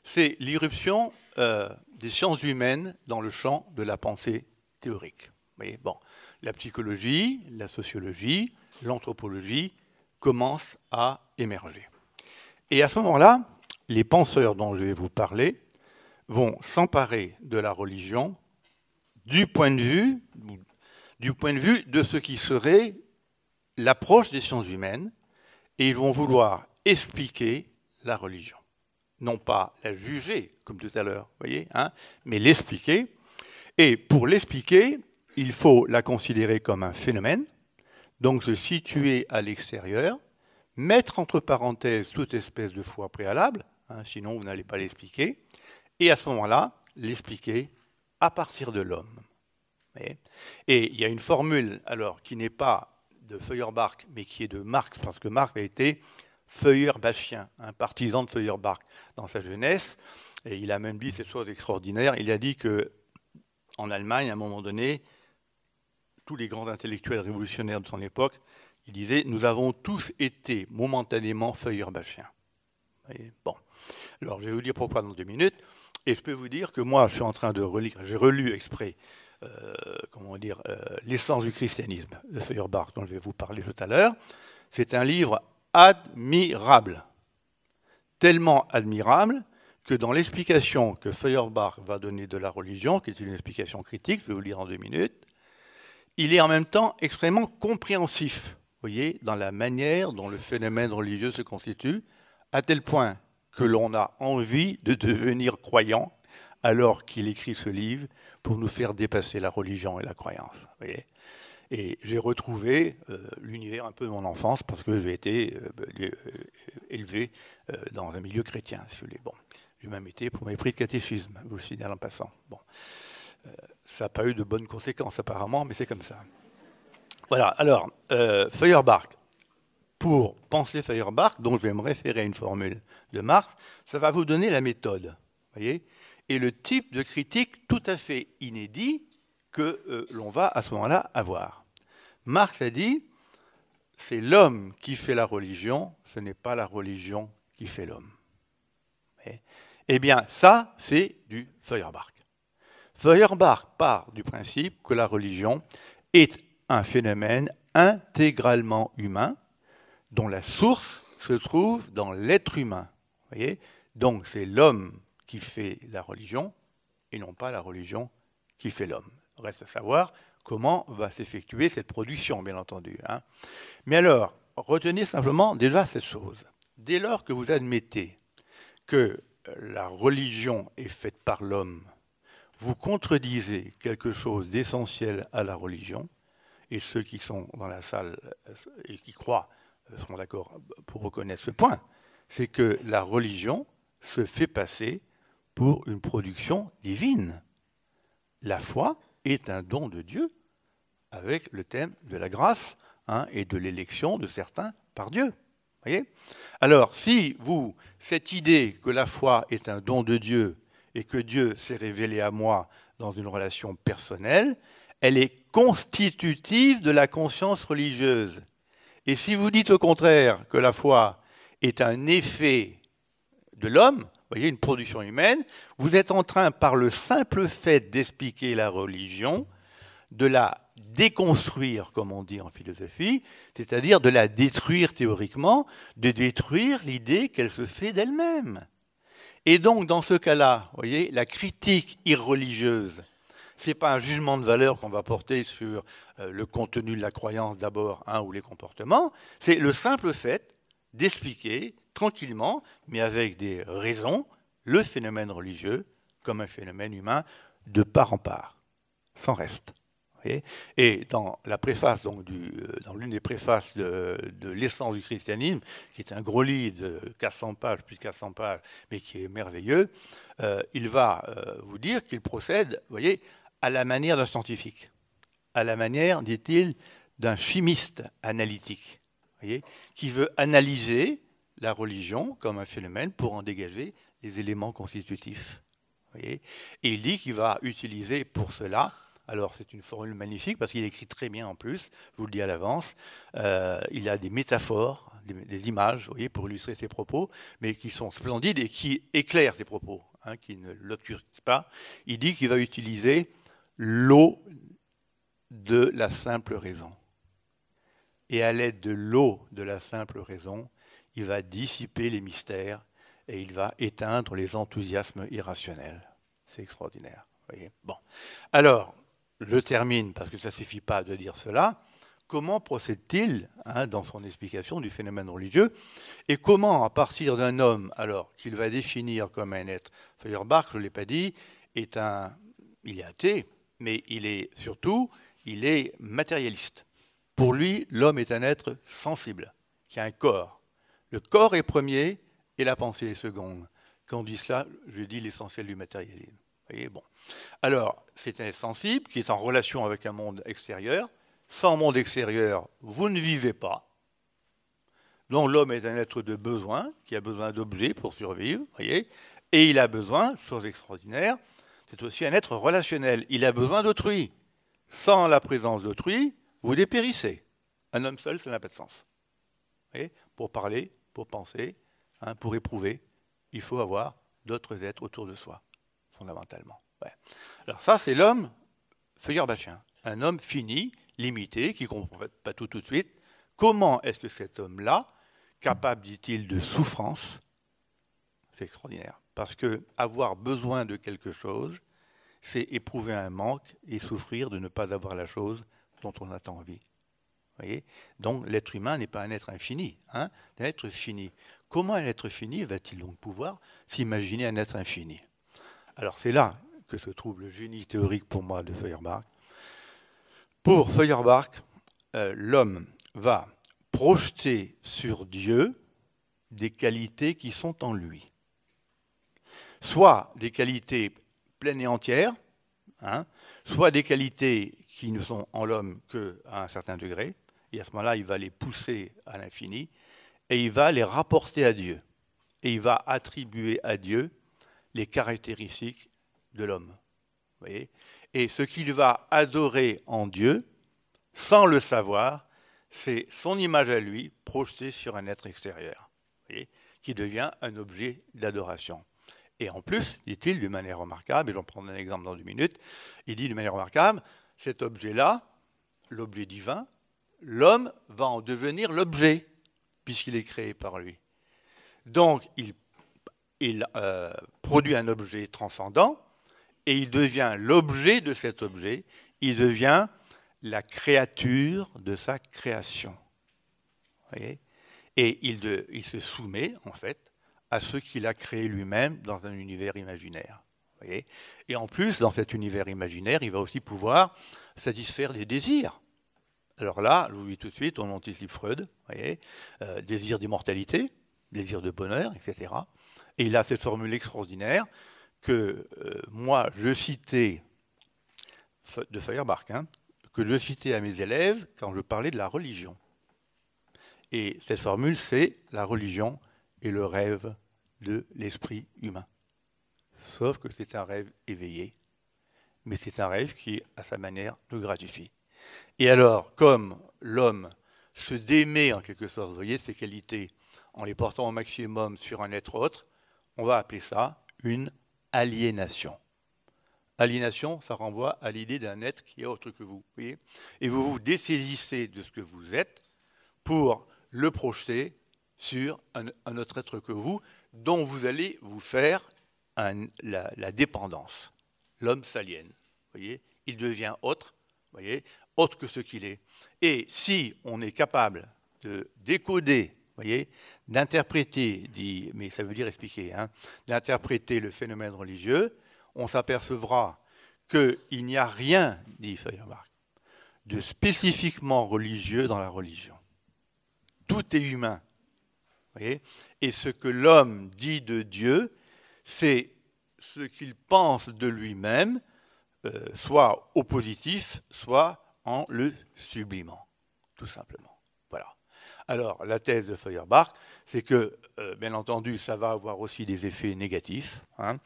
C'est l'irruption euh, des sciences humaines dans le champ de la pensée théorique. Vous voyez bon la psychologie, la sociologie, l'anthropologie commencent à émerger. Et à ce moment-là, les penseurs dont je vais vous parler vont s'emparer de la religion du point de vue, du point de, vue de ce qui serait l'approche des sciences humaines, et ils vont vouloir expliquer la religion. Non pas la juger, comme tout à l'heure, voyez, hein, mais l'expliquer. Et pour l'expliquer, il faut la considérer comme un phénomène, donc se situer à l'extérieur, mettre entre parenthèses toute espèce de foi préalable, hein, sinon vous n'allez pas l'expliquer, et à ce moment-là, l'expliquer à partir de l'homme. Et il y a une formule, alors, qui n'est pas de Feuerbach, mais qui est de Marx, parce que Marx a été Feuerbachien, un partisan de Feuerbach dans sa jeunesse, et il a même dit ces choses extraordinaire Il a dit que en Allemagne, à un moment donné, tous les grands intellectuels révolutionnaires de son époque, il disait Nous avons tous été momentanément Feuerbachiens ». Bon. Alors, je vais vous dire pourquoi dans deux minutes. Et je peux vous dire que moi, je suis en train de relire, j'ai relu exprès, euh, comment dire, euh, L'essence du christianisme de Feuerbach, dont je vais vous parler tout à l'heure. C'est un livre admirable. Tellement admirable que dans l'explication que Feuerbach va donner de la religion, qui est une explication critique, je vais vous lire en deux minutes, il est en même temps extrêmement compréhensif, voyez, dans la manière dont le phénomène religieux se constitue, à tel point que l'on a envie de devenir croyant alors qu'il écrit ce livre pour nous faire dépasser la religion et la croyance. Voyez. Et j'ai retrouvé euh, l'univers un peu de mon enfance parce que j'ai été euh, bah, euh, élevé dans un milieu chrétien. Si vous voulez. Bon, j'ai même été pour mes prix de catéchisme, vous le signale en passant. Bon. Euh, ça n'a pas eu de bonnes conséquences apparemment, mais c'est comme ça. Voilà, alors, euh, Feuerbach. Pour penser Feuerbach, dont je vais me référer à une formule de Marx, ça va vous donner la méthode, voyez, et le type de critique tout à fait inédit que euh, l'on va à ce moment-là avoir. Marx a dit, c'est l'homme qui fait la religion, ce n'est pas la religion qui fait l'homme. Eh bien, ça, c'est du Feuerbach. Feuerbach part du principe que la religion est un phénomène intégralement humain dont la source se trouve dans l'être humain. Donc c'est l'homme qui fait la religion et non pas la religion qui fait l'homme. Reste à savoir comment va s'effectuer cette production, bien entendu. Hein. Mais alors, retenez simplement déjà cette chose. Dès lors que vous admettez que la religion est faite par l'homme vous contredisez quelque chose d'essentiel à la religion, et ceux qui sont dans la salle euh, et qui croient euh, seront d'accord pour reconnaître ce point, c'est que la religion se fait passer pour une production divine. La foi est un don de Dieu, avec le thème de la grâce hein, et de l'élection de certains par Dieu. Voyez Alors, si vous, cette idée que la foi est un don de Dieu et que Dieu s'est révélé à moi dans une relation personnelle, elle est constitutive de la conscience religieuse. Et si vous dites au contraire que la foi est un effet de l'homme, voyez, une production humaine, vous êtes en train, par le simple fait d'expliquer la religion, de la déconstruire, comme on dit en philosophie, c'est-à-dire de la détruire théoriquement, de détruire l'idée qu'elle se fait d'elle-même. Et donc, dans ce cas-là, voyez, la critique irreligieuse, ce n'est pas un jugement de valeur qu'on va porter sur euh, le contenu de la croyance d'abord hein, ou les comportements, c'est le simple fait d'expliquer tranquillement, mais avec des raisons, le phénomène religieux comme un phénomène humain de part en part, sans reste et dans la préface, euh, dans l'une des préfaces de, l'essence du christianisme, qui est un gros livre de 400 pages, plus de 400 pages, mais qui est merveilleux, euh, il va euh, vous dire qu'il procède, voyez, à la manière d'un scientifique, à la manière, dit-il, d'un chimiste analytique, qui veut analyser la religion comme un phénomène pour en dégager les éléments constitutifs. et il dit qu'il va utiliser pour cela alors c'est une formule magnifique parce qu'il écrit très bien en plus, je vous le dis à l'avance. Euh, il a des métaphores, des, images, vous voyez, pour illustrer ses propos, mais qui sont splendides et qui éclairent ses propos, hein, qui ne l'obscurcissent pas. Il dit qu'il va utiliser l'eau de la simple raison. Et à l'aide de l'eau de la simple raison, il va dissiper les mystères et il va éteindre les enthousiasmes irrationnels. C'est extraordinaire. Voyez bon. Alors, je termine parce que ça ne suffit pas de dire cela, comment procède-t-il hein, dans son explication du phénomène religieux et comment, à partir d'un homme, alors qu'il va définir comme un être, Feuerbach, je ne l'ai pas dit, est un, il est athée, mais il est surtout, il est matérialiste. Pour lui, l'homme est un être sensible, qui a un corps. Le corps est premier et la pensée est seconde. Quand on dit cela, je dis l'essentiel du matérialisme. Alors, c'est un être sensible qui est en relation avec un monde extérieur. Sans monde extérieur, vous ne vivez pas. Donc l'homme est un être de besoin, qui a besoin d'objets pour survivre, voyez, et il a besoin, chose extraordinaire, c'est aussi un être relationnel. Il a besoin d'autrui. Sans la présence d'autrui, vous dépérissez. Un homme seul, ça n'a pas de sens. pour parler, pour penser, hein, pour éprouver, il faut avoir d'autres êtres autour de soi fondamentalement. Alors ça, c'est l'homme feuerbachien, un homme fini, limité, qui ne comprend pas tout tout de suite. Comment est-ce que cet homme-là, capable, dit-il, de souffrance, c'est extraordinaire, parce que avoir besoin de quelque chose, c'est éprouver un manque et souffrir de ne pas avoir la chose dont on a tant envie. Voyez donc l'être humain n'est pas un être infini, hein, un être fini. Comment un être fini va-t-il donc pouvoir s'imaginer un être infini alors c'est là que se trouve le génie théorique pour moi de Feuerbach. Pour Feuerbach, euh, l'homme va projeter sur Dieu des qualités qui sont en lui. Soit des qualités pleines et entières, hein, soit des qualités qui ne sont en l'homme qu'à un certain degré, et à ce moment-là, il va les pousser à l'infini, et il va les rapporter à Dieu, et il va attribuer à Dieu les caractéristiques de l'homme. Voyez Et ce qu'il va adorer en Dieu, sans le savoir, c'est son image à lui projetée sur un être extérieur, qui devient un objet d'adoration. Et en plus, dit-il d'une manière remarquable, et j'en prendrai un exemple dans deux minutes, il dit d'une manière remarquable, cet objet-là, l'objet divin, l'homme va en devenir l'objet, puisqu'il est créé par lui. Donc il il euh, produit un objet transcendant et il devient l'objet de cet objet, il devient la créature de sa création. et il, se soumet, en fait, à ce qu'il a créé lui-même dans un univers imaginaire. et en plus, dans cet univers imaginaire, il va aussi pouvoir satisfaire des désirs. Alors là, je vous dis tout de suite, on anticipe Freud, euh, désir d'immortalité, désir de bonheur, etc. Et il a cette formule extraordinaire que euh, moi, je citais de Feuerbach, hein, que je citais à mes élèves quand je parlais de la religion. Et cette formule, c'est la religion est le rêve de l'esprit humain. Sauf que c'est un rêve éveillé, mais c'est un rêve qui, à sa manière, nous gratifie. Et alors, comme l'homme se démet en quelque sorte, vous voyez, ses qualités, en les portant au maximum sur un être autre, on va appeler ça une aliénation. Aliénation, ça renvoie à l'idée d'un être qui est autre que vous. Et vous vous dessaisissez de ce que vous êtes pour le projeter sur un, autre être que vous, dont vous allez vous faire la, dépendance. L'homme s'aliène. Voyez Il devient autre, voyez autre que ce qu'il est. Et si on est capable de décoder d'interpréter, dit, mais ça veut dire expliquer, hein, d'interpréter le phénomène religieux, on s'apercevra qu'il n'y a rien, dit Feuerbach, de spécifiquement religieux dans la religion. Tout est humain. Et ce que l'homme dit de Dieu, c'est ce qu'il pense de lui-même, euh, soit au positif, soit en le sublimant, tout simplement. Alors, la thèse de Feuerbach, c'est que, euh, bien entendu, ça va avoir aussi des effets négatifs. Hein.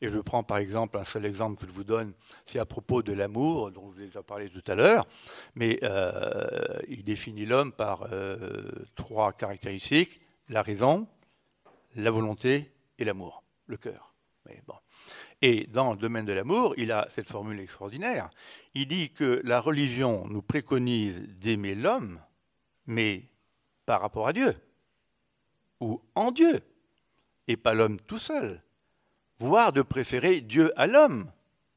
Et je prends par exemple un seul exemple que je vous donne, c'est à propos de l'amour, dont je vous ai déjà parlé tout à l'heure. Mais euh, il définit l'homme par euh, trois caractéristiques la raison, la volonté et l'amour, le cœur. Et dans le domaine de l'amour, il a cette formule extraordinaire. Il dit que la religion nous préconise d'aimer l'homme, mais par rapport à Dieu, ou en Dieu, et pas l'homme tout seul, voire de préférer Dieu à l'homme.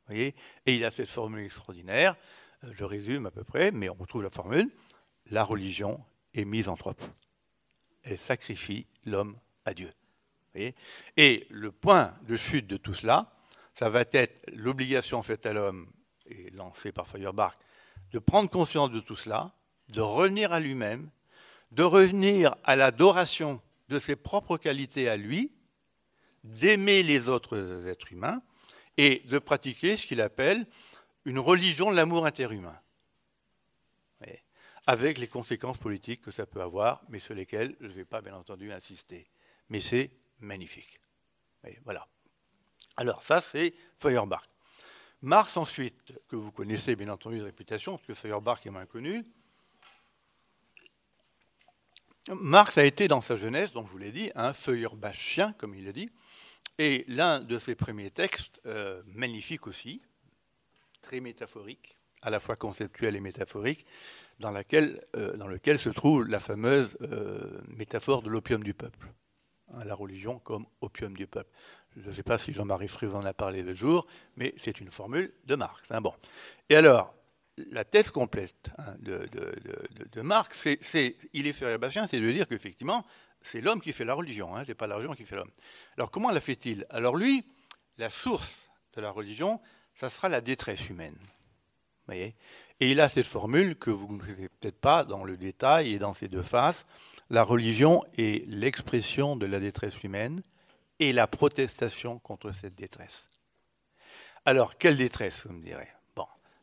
Voyez et il a cette formule extraordinaire, euh, je résume à peu près, mais on retrouve la formule, la religion est misanthrope. Elle sacrifie l'homme à Dieu. et le point de chute de tout cela, ça va être l'obligation faite à l'homme, et lancée par Feuerbach, de prendre conscience de tout cela, de revenir à lui-même de revenir à l'adoration de ses propres qualités à lui, d'aimer les autres êtres humains et de pratiquer ce qu'il appelle une religion de l'amour interhumain, avec les conséquences politiques que ça peut avoir, mais sur lesquelles je ne vais pas bien entendu insister. Mais c'est magnifique. voilà. Alors ça, c'est Feuerbach. Marx ensuite, que vous connaissez bien entendu de réputation, parce que Feuerbach est moins connu, Marx a été dans sa jeunesse, donc je vous l'ai dit, un chien, comme il le dit, et l'un de ses premiers textes, euh, magnifique aussi, très métaphorique, à la fois conceptuel et métaphorique, dans, euh, lequel se trouve la fameuse euh, métaphore de l'opium du peuple, hein, la religion comme opium du peuple. Je ne sais pas si Jean-Marie vous en a parlé le jour, mais c'est une formule de Marx. Hein, bon. Et alors, la thèse complète hein, de, Marx, c'est, il est c'est de dire qu'effectivement, c'est l'homme qui fait la religion, hein, ce n'est pas la religion qui fait l'homme. Alors comment la fait-il Alors lui, la source de la religion, ça sera la détresse humaine. Voyez et il a cette formule que vous ne connaissez peut-être pas dans le détail et dans ses deux faces. La religion est l'expression de la détresse humaine et la protestation contre cette détresse. Alors, quelle détresse, vous me direz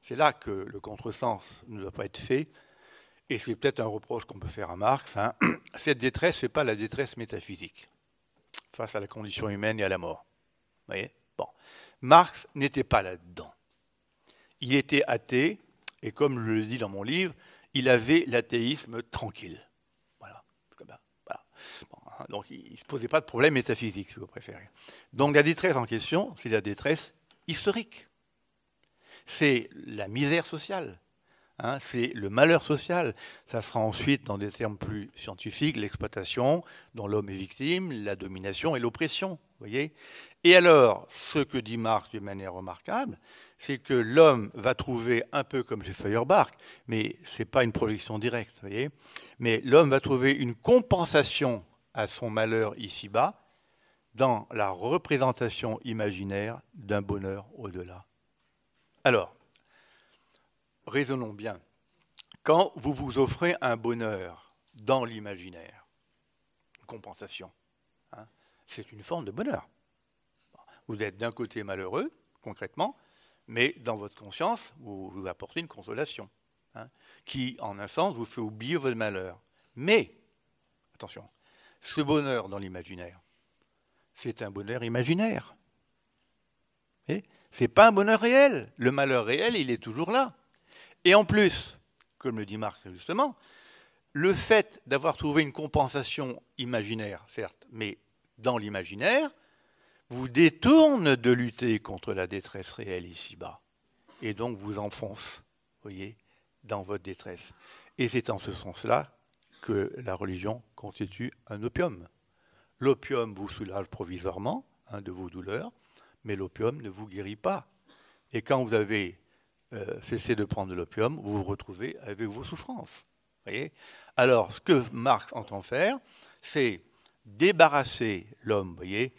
c'est là que le contresens ne doit pas être fait. Et c'est peut-être un reproche qu'on peut faire à Marx. Hein. (clears throat) Cette détresse n'est pas la détresse métaphysique face à la condition humaine et à la mort. voyez bon. Marx n'était pas là-dedans. Il était athée, et comme je le dis dans mon livre, il avait l'athéisme tranquille. Voilà. Hein. donc il ne se posait pas de problème métaphysique, si vous préférez. Donc la détresse en question, c'est la détresse historique c'est la misère sociale, hein, c'est le malheur social. Ça sera ensuite, dans des termes plus scientifiques, l'exploitation dont l'homme est victime, la domination et l'oppression. et alors, ce que dit Marx d'une manière remarquable, c'est que l'homme va trouver, un peu comme chez Feuerbach, mais ce n'est pas une projection directe, voyez, mais l'homme va trouver une compensation à son malheur ici-bas dans la représentation imaginaire d'un bonheur au-delà. Alors, raisonnons bien. Quand vous vous offrez un bonheur dans l'imaginaire, une compensation, hein, c'est une forme de bonheur. Vous êtes d'un côté malheureux, concrètement, mais dans votre conscience, vous vous apportez une consolation, hein, qui, en un sens, vous fait oublier votre malheur. Mais, attention, ce bonheur dans l'imaginaire, c'est un bonheur imaginaire. Eh, ce n'est pas un bonheur réel. Le malheur réel, il est toujours là. Et en plus, comme le dit Marx justement, le fait d'avoir trouvé une compensation imaginaire, certes, mais dans l'imaginaire, vous détourne de lutter contre la détresse réelle ici-bas. Et donc vous enfonce, voyez, dans votre détresse. Et c'est en ce sens-là que la religion constitue un opium. L'opium vous soulage provisoirement hein, de vos douleurs, mais l'opium ne vous guérit pas. Et quand vous avez euh, cessé de prendre de l'opium, vous vous retrouvez avec vos souffrances. Alors, ce que Marx entend faire, c'est débarrasser l'homme, voyez,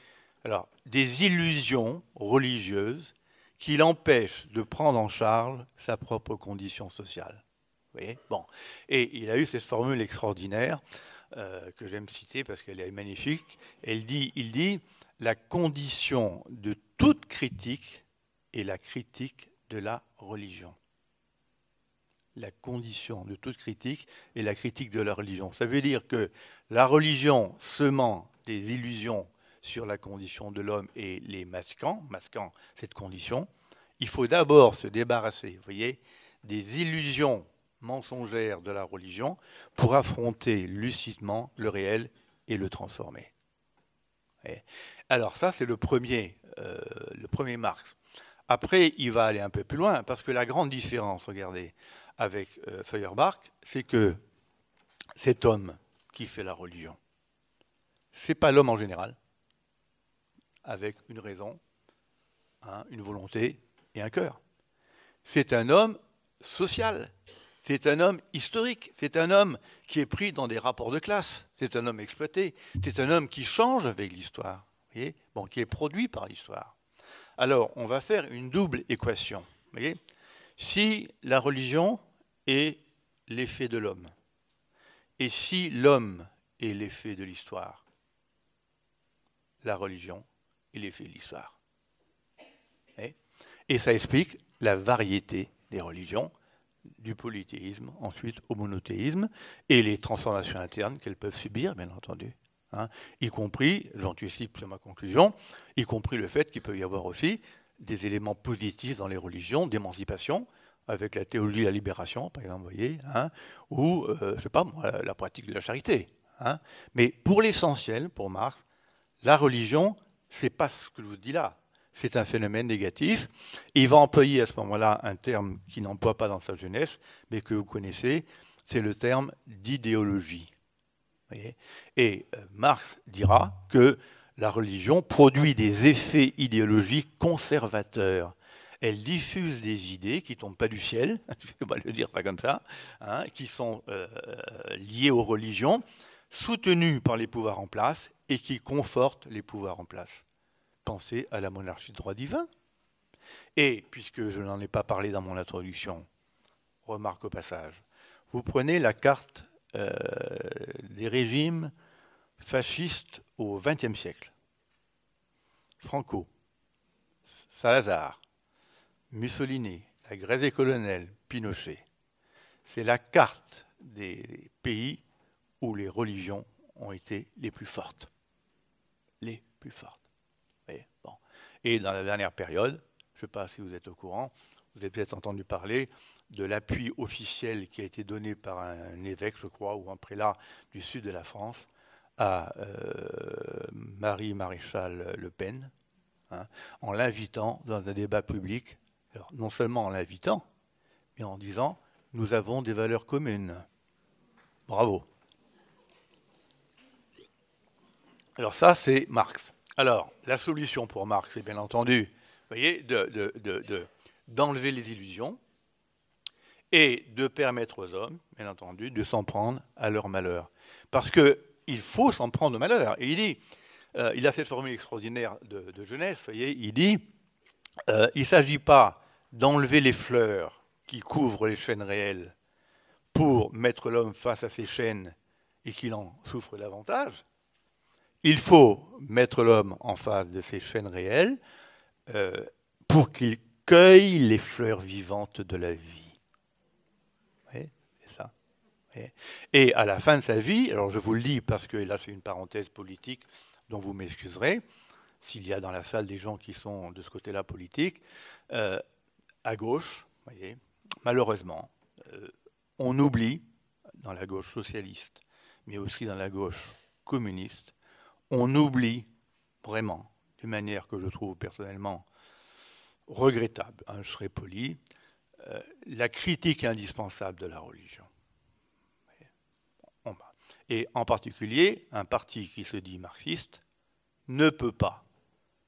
alors des illusions religieuses qui l'empêchent de prendre en charge sa propre condition sociale. bon. Et il a eu cette formule extraordinaire euh, que j'aime citer parce qu'elle est magnifique. il dit, la condition de toute critique est la critique de la religion. La condition de toute critique est la critique de la religion. Ça veut dire que la religion semant des illusions sur la condition de l'homme et les masquant, masquant cette condition, il faut d'abord se débarrasser, vous voyez, des illusions mensongères de la religion pour affronter lucidement le réel et le transformer. Alors ça, c'est le premier le euh, le premier Marx. Après, il va aller un peu plus loin, parce que la grande différence, regardez, avec euh, Feuerbach, c'est que cet homme qui fait la religion, c'est pas l'homme en général, avec une raison, hein, une volonté et un cœur. C'est un homme social, c'est un homme historique, c'est un homme qui est pris dans des rapports de classe, c'est un homme exploité, c'est un homme qui change avec l'histoire qui est produit par l'histoire. Alors, on va faire une double équation. si la religion est l'effet de l'homme, et si l'homme est l'effet de l'histoire, la religion est l'effet de l'histoire. Et ça explique la variété des religions, du polythéisme ensuite au monothéisme, et les transformations internes qu'elles peuvent subir, bien entendu. Hein, y compris, j'anticipe, sur ma conclusion, y compris le fait qu'il peut y avoir aussi des éléments positifs dans les religions d'émancipation, avec la théologie de la libération, par exemple, voyez, hein, ou, euh, sais pas, la, la pratique de la charité. Hein. Mais pour l'essentiel, pour Marx, la religion, c'est pas ce que je vous dis là. C'est un phénomène négatif. il va employer à ce moment-là un terme qu'il n'emploie pas dans sa jeunesse, mais que vous connaissez, c'est le terme d'idéologie. Et euh, Marx dira que la religion produit des effets idéologiques conservateurs. Elle diffuse des idées qui ne tombent pas du ciel, on (laughs) va le dire pas comme ça, hein, qui sont euh, liées aux religions, soutenues par les pouvoirs en place et qui confortent les pouvoirs en place. Pensez à la monarchie de droit divin. Et, puisque je n'en ai pas parlé dans mon introduction, remarque au passage, vous prenez la carte des euh, régimes fascistes au XXe siècle. Franco, Salazar, Mussolini, la Grèce des colonels, Pinochet. C'est la carte des pays où les religions ont été les plus fortes. Les plus fortes. Et dans la dernière période, je ne sais pas si vous êtes au courant, vous avez peut-être entendu parler de l'appui officiel qui a été donné par un évêque, je crois, ou un prélat du sud de la France à euh, Marie Maréchal Le Pen, hein, en l'invitant dans un débat public, non seulement en l'invitant, mais en disant Nous avons des valeurs communes. Bravo. Alors ça, c'est Marx. Alors, la solution pour Marx, c'est bien entendu, voyez, d'enlever les illusions, et de permettre aux hommes, bien entendu, de s'en prendre à leur malheur. Parce qu'il faut s'en prendre au malheur. Et il dit, euh, il a cette formule extraordinaire de, jeunesse, Genèse, il dit, euh, il ne s'agit pas d'enlever les fleurs qui couvrent les chaînes réelles pour mettre l'homme face à ces chaînes et qu'il en souffre davantage. Il faut mettre l'homme en face de ces chaînes réelles euh, pour qu'il cueille les fleurs vivantes de la vie. Et à la fin de sa vie, alors je vous le dis parce que là c'est une parenthèse politique dont vous m'excuserez, s'il y a dans la salle des gens qui sont de ce côté-là politique, euh, à gauche, voyez, malheureusement, euh, on oublie dans la gauche socialiste, mais aussi dans la gauche communiste, on oublie vraiment, d'une manière que je trouve personnellement regrettable, hein, je serai poli, euh, la critique indispensable de la religion. Et en particulier, un parti qui se dit marxiste ne peut pas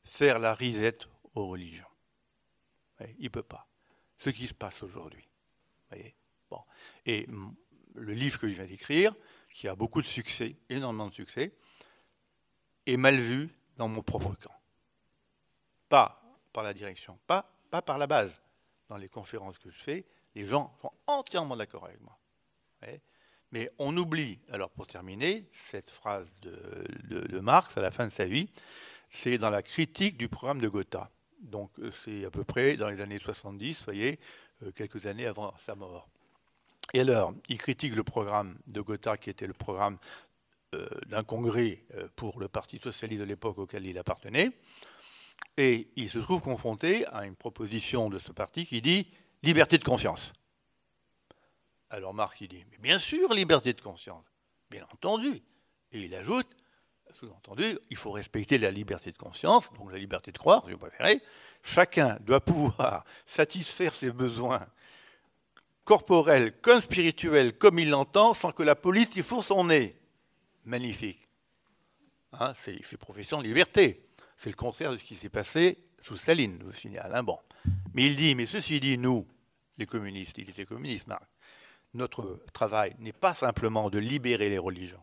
faire la risette aux religions. Il ne peut pas. Ce qui se passe aujourd'hui. Et le livre que je viens d'écrire, qui a beaucoup de succès, énormément de succès, est mal vu dans mon propre camp. Pas par la direction, pas, pas par la base. Dans les conférences que je fais, les gens sont entièrement d'accord avec moi. Mais on oublie, alors pour terminer, cette phrase de, Marx à la fin de sa vie, c'est dans la critique du programme de Gotha. Donc euh, c'est à peu près dans les années 70, voyez, euh, quelques années avant sa mort. Et alors, il critique le programme de Gotha, qui était le programme euh, d'un congrès pour le Parti socialiste de l'époque auquel il appartenait. Et il se trouve confronté à une proposition de ce parti qui dit liberté de conscience. Alors Marc, il dit, mais bien sûr, liberté de conscience, bien entendu. Et il ajoute, sous-entendu, il faut respecter la liberté de conscience, donc la liberté de croire, si vous préférez. Chacun doit pouvoir (laughs) satisfaire ses besoins corporels comme spirituels, comme il l'entend, sans que la police y fourre son nez. Magnifique. Hein, il fait profession de liberté. C'est le contraire de ce qui s'est passé sous Saline, au vous hein, Mais il dit, mais ceci dit, nous, les communistes, il était communiste, Marc notre travail n'est pas simplement de libérer les religions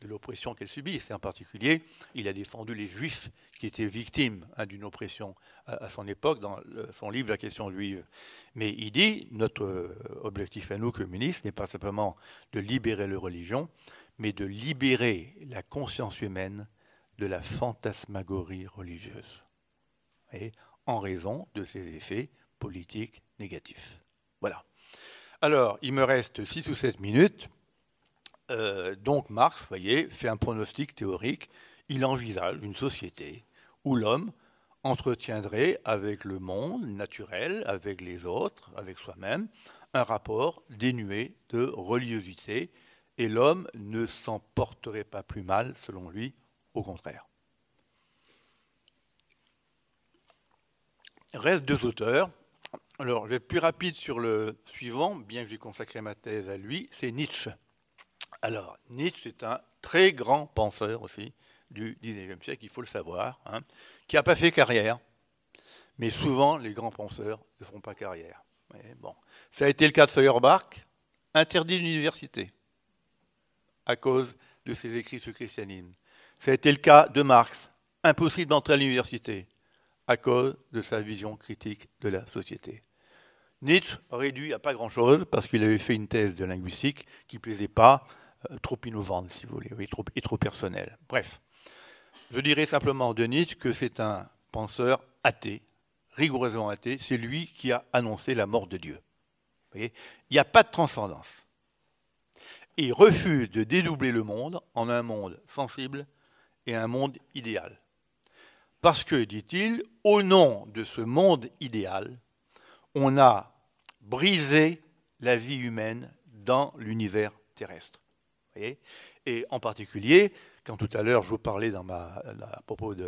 de l'oppression qu'elles subissent. Et en particulier, il a défendu les juifs qui étaient victimes hein, d'une oppression à, son époque dans son livre La question juive. Mais il dit, notre objectif à nous, communistes, n'est pas simplement de libérer les religions, mais de libérer la conscience humaine de la fantasmagorie religieuse, et en raison de ses effets politiques négatifs. Voilà. Alors, il me reste 6 ou 7 minutes. Euh, donc Marx, voyez, fait un pronostic théorique. Il envisage une société où l'homme entretiendrait avec le monde naturel, avec les autres, avec soi-même, un rapport dénué de religiosité, et l'homme ne s'en porterait pas plus mal, selon lui, au contraire. Reste deux auteurs, alors, être plus rapide sur le suivant, bien que j'ai consacré ma thèse à lui, c'est Nietzsche. Alors, Nietzsche est un très grand penseur aussi du 19e siècle, il faut le savoir, hein, qui n'a pas fait carrière, mais souvent les grands penseurs ne font pas carrière. Ça a été le cas de Feuerbach, interdit de l'université à cause de ses écrits sur le christianisme. Ça a été le cas de Marx, impossible d'entrer à l'université à cause de sa vision critique de la société. Nietzsche réduit à pas grand-chose parce qu'il avait fait une thèse de linguistique qui plaisait pas, euh, trop innovante si vous voulez, et trop, et personnelle. Bref, je dirais simplement de Nietzsche que c'est un penseur athée, rigoureusement athée, c'est lui qui a annoncé la mort de Dieu. Il n'y a pas de transcendance. Il refuse de dédoubler le monde en un monde sensible et un monde idéal. Parce que, dit-il, au nom de ce monde idéal, on a briser la vie humaine dans l'univers terrestre. et en particulier, quand tout à l'heure je vous parlais à propos de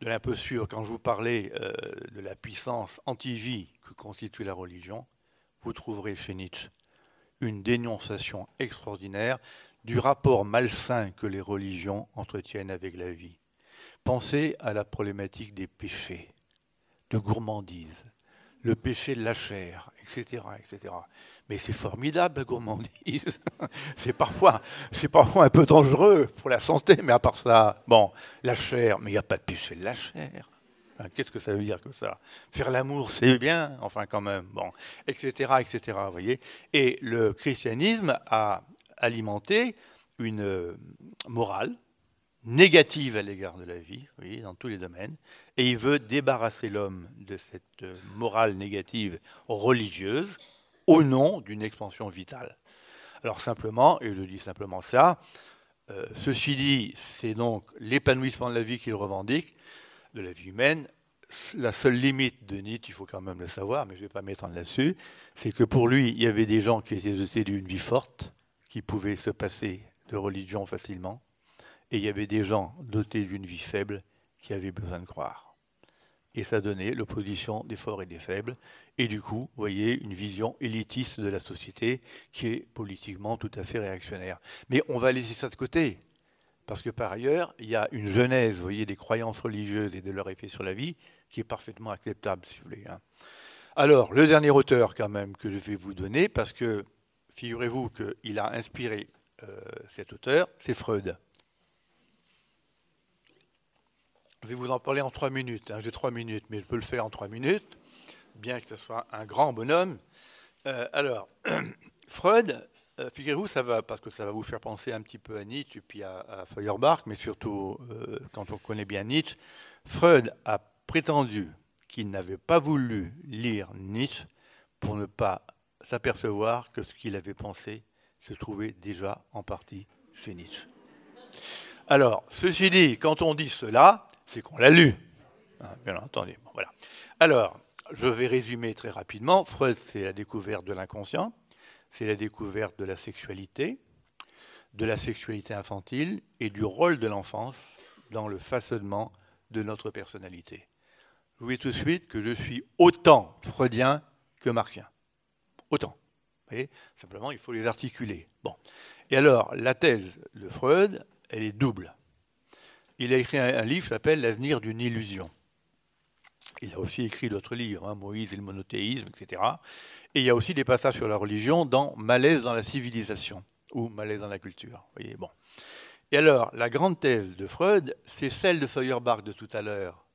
l'imposture, euh, de quand je vous parlais euh, de la puissance anti-vie que constitue la religion, vous trouverez chez Nietzsche une dénonciation extraordinaire du rapport malsain que les religions entretiennent avec la vie. Pensez à la problématique des péchés, de gourmandise, le péché de la chair, etc. etc. Mais c'est formidable gourmandise. (laughs) c'est parfois, c'est parfois un peu dangereux pour la santé, mais à part ça, bon, la chair, mais il n'y a pas de péché de la chair. Qu'est-ce que ça veut dire que ça Faire l'amour, c'est bien, enfin quand même, bon, etc., etc. Vous voyez. Et le christianisme a alimenté une euh, morale négative à l'égard de la vie, oui, dans tous les domaines, et il veut débarrasser l'homme de cette euh, morale négative religieuse au nom d'une expansion vitale. Alors simplement, et je dis simplement ça, euh, ceci dit, c'est donc l'épanouissement de la vie qu'il revendique, de la vie humaine. La seule limite de Nietzsche, il faut quand même le savoir, mais je ne vais pas m'étendre là-dessus, c'est que pour lui, il y avait des gens qui étaient dotés d'une vie forte, qui pouvaient se passer de religion facilement, et il y avait des gens dotés d'une vie faible qui avaient besoin de croire. Et ça donnait l'opposition des forts et des faibles. Et du coup, vous voyez, une vision élitiste de la société qui est politiquement tout à fait réactionnaire. Mais on va laisser ça de côté. Parce que par ailleurs, il y a une genèse, vous voyez, des croyances religieuses et de leur effet sur la vie qui est parfaitement acceptable, si vous voulez. Hein. Alors, le dernier auteur, quand même, que je vais vous donner, parce que figurez-vous qu'il a inspiré euh, cet auteur, c'est Freud. Je vais vous en parler en trois minutes. Hein. J'ai trois minutes, mais je peux le faire en trois minutes, bien que ce soit un grand bonhomme. Euh, alors, (clears throat) Freud, euh, figurez-vous, ça va, parce que ça va vous faire penser un petit peu à Nietzsche et puis à, Feuerbach, mais surtout euh, quand on connaît bien Nietzsche, Freud a prétendu qu'il n'avait pas voulu lire Nietzsche pour ne pas s'apercevoir que ce qu'il avait pensé se trouvait déjà en partie chez Nietzsche. Alors, ceci dit, quand on dit cela, c'est qu'on l'a lu. Ah, bien entendu. voilà. Alors, je vais résumer très rapidement. Freud, c'est la découverte de l'inconscient, c'est la découverte de la sexualité, de la sexualité infantile et du rôle de l'enfance dans le façonnement de notre personnalité. vous voyez tout de suite que je suis autant freudien que marxien. Autant. Simplement, il faut les articuler. Bon. Et alors, la thèse de Freud, elle est double. Il a écrit un, livre qui s'appelle L'avenir d'une illusion. Il a aussi écrit d'autres livres, hein, Moïse et le monothéisme, etc. Et il y a aussi des passages sur la religion dans Malaise dans la civilisation ou Malaise dans la culture. bon. Et alors, la grande thèse de Freud, c'est celle de Feuerbach de tout à l'heure.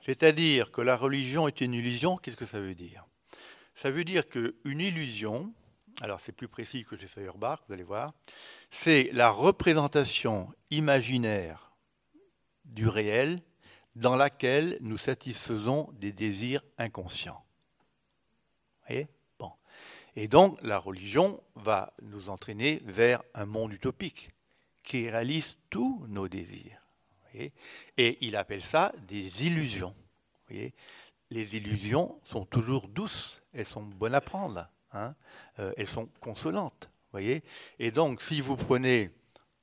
C'est-à-dire que la religion est une illusion, qu'est-ce que ça veut dire Ça veut dire qu'une illusion, alors c'est plus précis que chez Feuerbach, vous allez voir, c'est la représentation imaginaire du réel dans laquelle nous satisfaisons des désirs inconscients. Vous bon. Et donc la religion va nous entraîner vers un monde utopique qui réalise tous nos désirs. Et il appelle ça des illusions. les illusions sont toujours douces, elles sont bonnes à prendre, hein. euh, elles sont consolantes. Voyez Et donc si vous prenez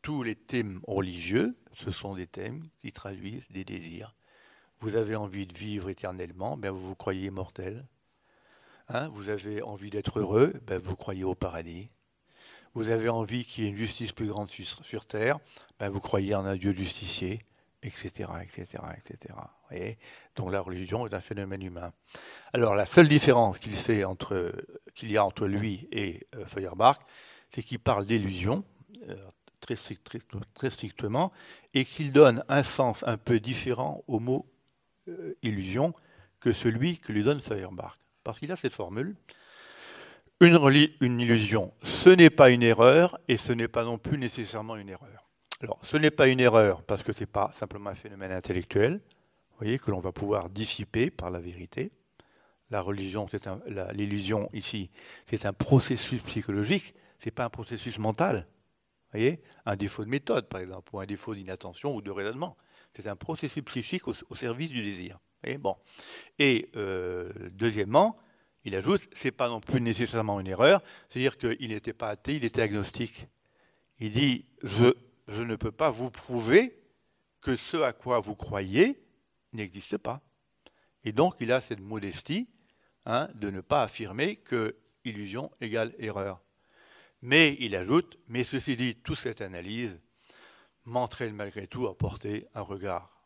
tous les thèmes religieux, ce sont des thèmes qui traduisent des désirs. Vous avez envie de vivre éternellement, ben vous vous croyez mortel. Hein, vous avez envie d'être heureux, ben, vous croyez au paradis. Vous avez envie qu'il y ait une justice plus grande sur, terre, ben, vous croyez en un Dieu justicier, etc., etc., etc. Donc la religion est un phénomène humain. Alors la seule différence qu'il fait entre qu'il y a entre lui et euh, Feuerbach, c'est qu'il parle d'illusion, euh, très, strictement et qu'il donne un sens un peu différent au mot euh, illusion que celui que lui donne Feuerbach. Parce qu'il a cette formule. Une, une illusion, ce n'est pas une erreur et ce n'est pas non plus nécessairement une erreur. Alors, ce n'est pas une erreur parce que ce n'est pas simplement un phénomène intellectuel, voyez, que l'on va pouvoir dissiper par la vérité. La religion, l'illusion ici, c'est un processus psychologique, ce n'est pas un processus mental voyez un défaut de méthode, par exemple, ou un défaut d'inattention ou de raisonnement. C'est un processus psychique au, service du désir. bon. Et euh, deuxièmement, il ajoute, c'est pas non plus nécessairement une erreur, c'est-à-dire qu'il n'était pas athée, il était agnostique. Il dit, je, ne peux pas vous prouver que ce à quoi vous croyez n'existe pas. Et donc, il a cette modestie hein, de ne pas affirmer que illusion égale erreur. Mais il ajoute, mais ceci dit, toute cette analyse m'entraîne malgré tout à porter un regard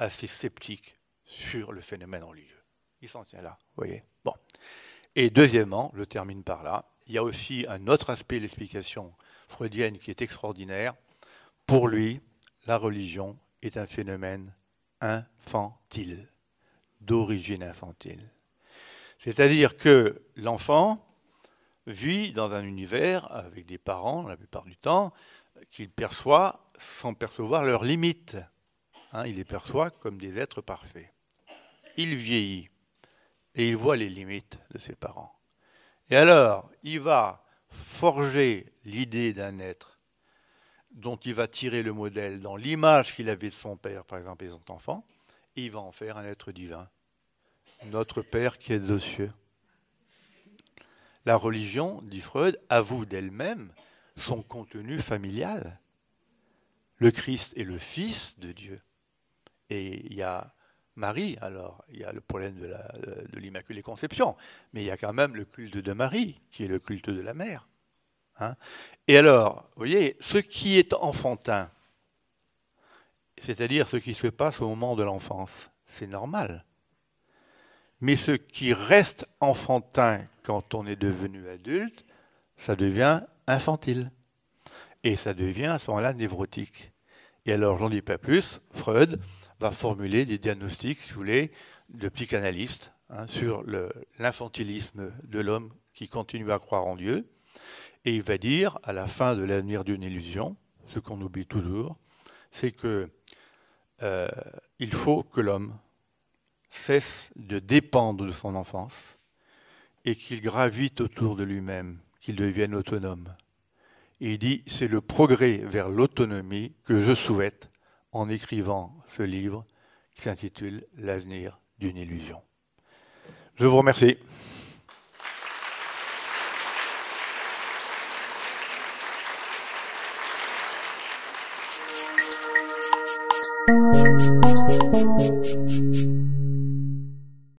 assez sceptique sur le phénomène religieux. Il s'en tient là, vous voyez. Bon. Et deuxièmement, je termine par là, il y a aussi un autre aspect de l'explication freudienne qui est extraordinaire. Pour lui, la religion est un phénomène infantile, d'origine infantile. C'est-à-dire que l'enfant, vit dans un univers avec des parents, la plupart du temps, qu'il perçoit sans percevoir leurs limites. Hein, il les perçoit comme des êtres parfaits. Il vieillit et il voit les limites de ses parents. Et alors, il va forger l'idée d'un être dont il va tirer le modèle dans l'image qu'il avait de son père, par exemple, et son enfant, et il va en faire un être divin, notre Père qui est aux cieux la religion, dit Freud, avoue d'elle-même son contenu familial. Le Christ est le Fils de Dieu. Et il y a Marie, alors il y a le problème de l'Immaculée Conception, mais il y a quand même le culte de Marie, qui est le culte de la mère. Hein. Et alors, vous voyez, ce qui est enfantin, c'est-à-dire ce qui se passe au moment de l'enfance, c'est normal. Mais ce qui reste enfantin quand on est devenu adulte, ça devient infantile. Et ça devient à ce moment-là névrotique. Et alors, j'en dis pas plus, Freud va formuler des diagnostics, si vous voulez, de psychanalystes hein, sur l'infantilisme de l'homme qui continue à croire en Dieu. Et il va dire, à la fin de l'avenir d'une illusion, ce qu'on oublie toujours, c'est que euh, il faut que l'homme cesse de dépendre de son enfance et qu'il gravite autour de lui-même, qu'il devienne autonome. Et il dit, c'est le progrès vers l'autonomie que je souhaite en écrivant ce livre qui s'intitule L'avenir d'une illusion. Je vous remercie.